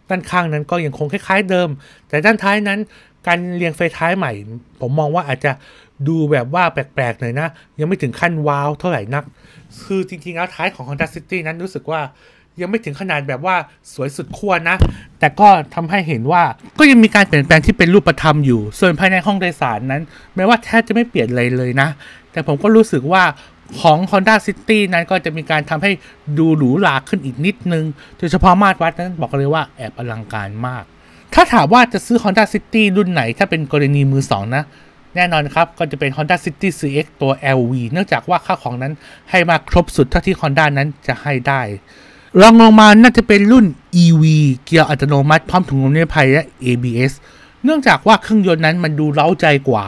ด้านข้างนั้นก็ยังคงคล้าย ๆเดิม แต่ด้านท้ายนั้นการเรียงไฟท้ายใหม่ ผมมองว่าอาจจะดูแบบว่าแปลกๆหน่อยนะ ยังไม่ถึงขั้นว้าวเท่าไหร่นัก คือจริงๆ แล้วท้ายของ Honda City นั้นรู้สึกว่ายังไม่ถึงขนาดแบบว่าสวยสุดขั้วนะ แต่ก็ทำให้เห็นว่าก็ยังมีการเปลี่ยนแปลงที่เป็นรูปธรรมอยู่ ส่วนภายในห้องโดยสารนั้นแม้ว่าแทบจะไม่เปลี่ยนเลยเลยนะ แต่ผมก็รู้สึกว่าของ Honda City นั้นก็จะมีการทำให้ดูหรูหราขึ้นอีกนิดนึง โดยเฉพาะมาตรวัดนั้นบอกเลยว่าแอบอลังการมากถ้าถามว่าจะซื้อ Honda City รุ่นไหน ถ้าเป็นกรณีมือ 2 นะ แน่นอนครับ ก็จะเป็น Honda City CX ตัว LV เนื่องจากว่าค่าของนั้นให้มาครบสุดเท่าที่ Honda นั้นจะให้ได้ รองลงมาน่าจะเป็นรุ่น EV เกียร์อัตโนมัติ พร้อมถุงลมนิรภัยและ ABS เนื่องจากว่าเครื่องยนต์นั้นมันดูเล้าใจกว่า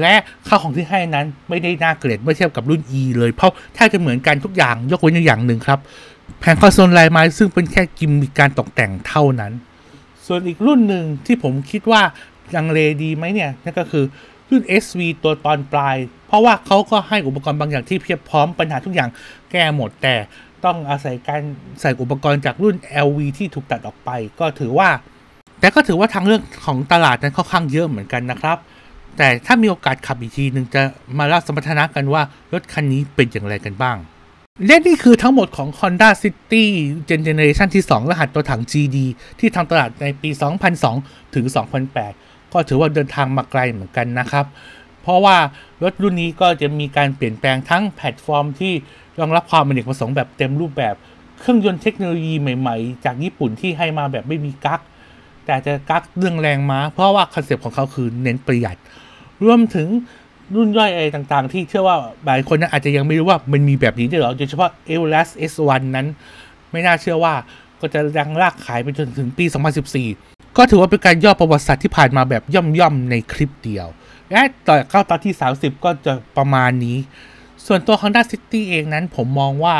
และค่าของที่ให้นั้นไม่ได้น่าเกลียดเมื่อเทียบกับรุ่น E เลยเพราะแทบจะเหมือนกันทุกอย่างยกเว้นอย่างหนึ่งครับ แผงคอนโซลลายไม้ซึ่งเป็นแค่กิมมิคการตกแต่งเท่านั้นส่วนอีกรุ่นหนึ่งที่ผมคิดว่ายังเลดีไหมเนี่ยนั่นก็คือรุ่น SV ตัวตอนปลาย เพราะว่าเขาก็ให้อุปกรณ์บางอย่างที่เพียบพร้อมปัญหาทุกอย่างแก้หมด แต่ต้องอาศัยการใส่อุปกรณ์จากรุ่น LV ที่ถูกตัดออกไปก็ถือว่า แต่ก็ถือว่าทางเรื่องของตลาดนั้นค่อนข้างเยอะเหมือนกันนะครับ แต่ถ้ามีโอกาสขับอีกทีหนึ่งจะมาเล่าสมรรถนะกันว่ารถคันนี้เป็นอย่างไรกันบ้างและนี่คือทั้งหมดของ Honda City Generation ที่ 2 รหัสตัวถัง GD ที่ทำตลาดในปี 2002ถึง2008 ก็ถือว่าเดินทางมาไกลเหมือนกันนะครับ เพราะว่ารถรุ่น นี้ก็จะมีการเปลี่ยนแปลงทั้งแพลตฟอร์ม ที่รองรับความเป็นเอกประสงค์แบบเต็มรูปแบบเครื่องยนต์เทคโนโลยีใหม่ๆ จากญี่ปุ่นที่ให้มาแบบไม่มีกั๊กแต่จะกั๊กเรื่องแรงม้าเพราะว่าคอนเซปต์ของเขาคือเน้นประหยัดรวมถึงรุ่นย่อยอะไรต่างๆที่เชื่อว่าหลายคนนอาจจะยังไม่รู้ว่ามันมีแบบนี้ด้วยหรอโดยเฉพาะ e v l a s S1 นั้น ไม่น่าเชื่อว่าก็จะยังลากขายไปจนถึงปี 2014 ก็ถือว่าเป็นการย่อประวัติศาสตร์ที่ผ่านมาแบบย่อมๆในคลิปเดียว และต่อเข้าตอนที่ 30 ก็จะประมาณนี้ ส่วนตัว Honda City เองนั้นผมมองว่า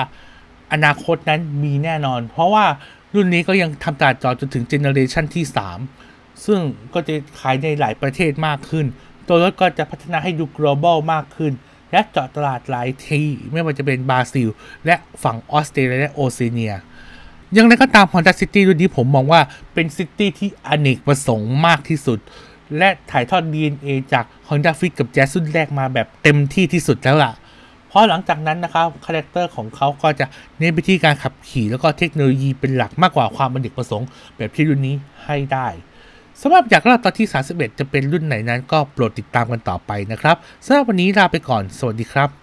อนาคตนั้นมีแน่นอน เพราะว่ารุ่นนี้ก็ยังทำตลาดจอจนถึงเจเนอเรชันที่3ซึ่งก็จะขายในหลายประเทศมากขึ้นตัวรถก็จะพัฒนาให้ดู global มากขึ้น และเจาะตลาดหลายที่ ไม่ว่าจะเป็นบราซิล และฝั่งออสเตรเลียและโอเซเนียอย่างไรก็ตาม Honda City รุ่นนี้ผมมองว่าเป็นซิตี้ที่อเนกประสงค์มากที่สุด และถ่ายทอด DNA จาก Honda Fit กับ Jazz รุ่นแรกมาแบบเต็มที่ที่สุดแล้วล่ะเพราะหลังจากนั้นนะครับคาแรคเตอร์ของเขาก็จะ เน้นไปที่การขับขี่ แล้วก็เทคโนโลยีเป็นหลักมากกว่าความอเนกประสงค์แบบที่รุ่นนี้ให้ได้สำหรับอยากรับตอนที่ 31 จะเป็นรุ่นไหนนั้นก็โปรดติดตามกันต่อไปนะครับสำหรับวันนี้ลาไปก่อน สวัสดีครับ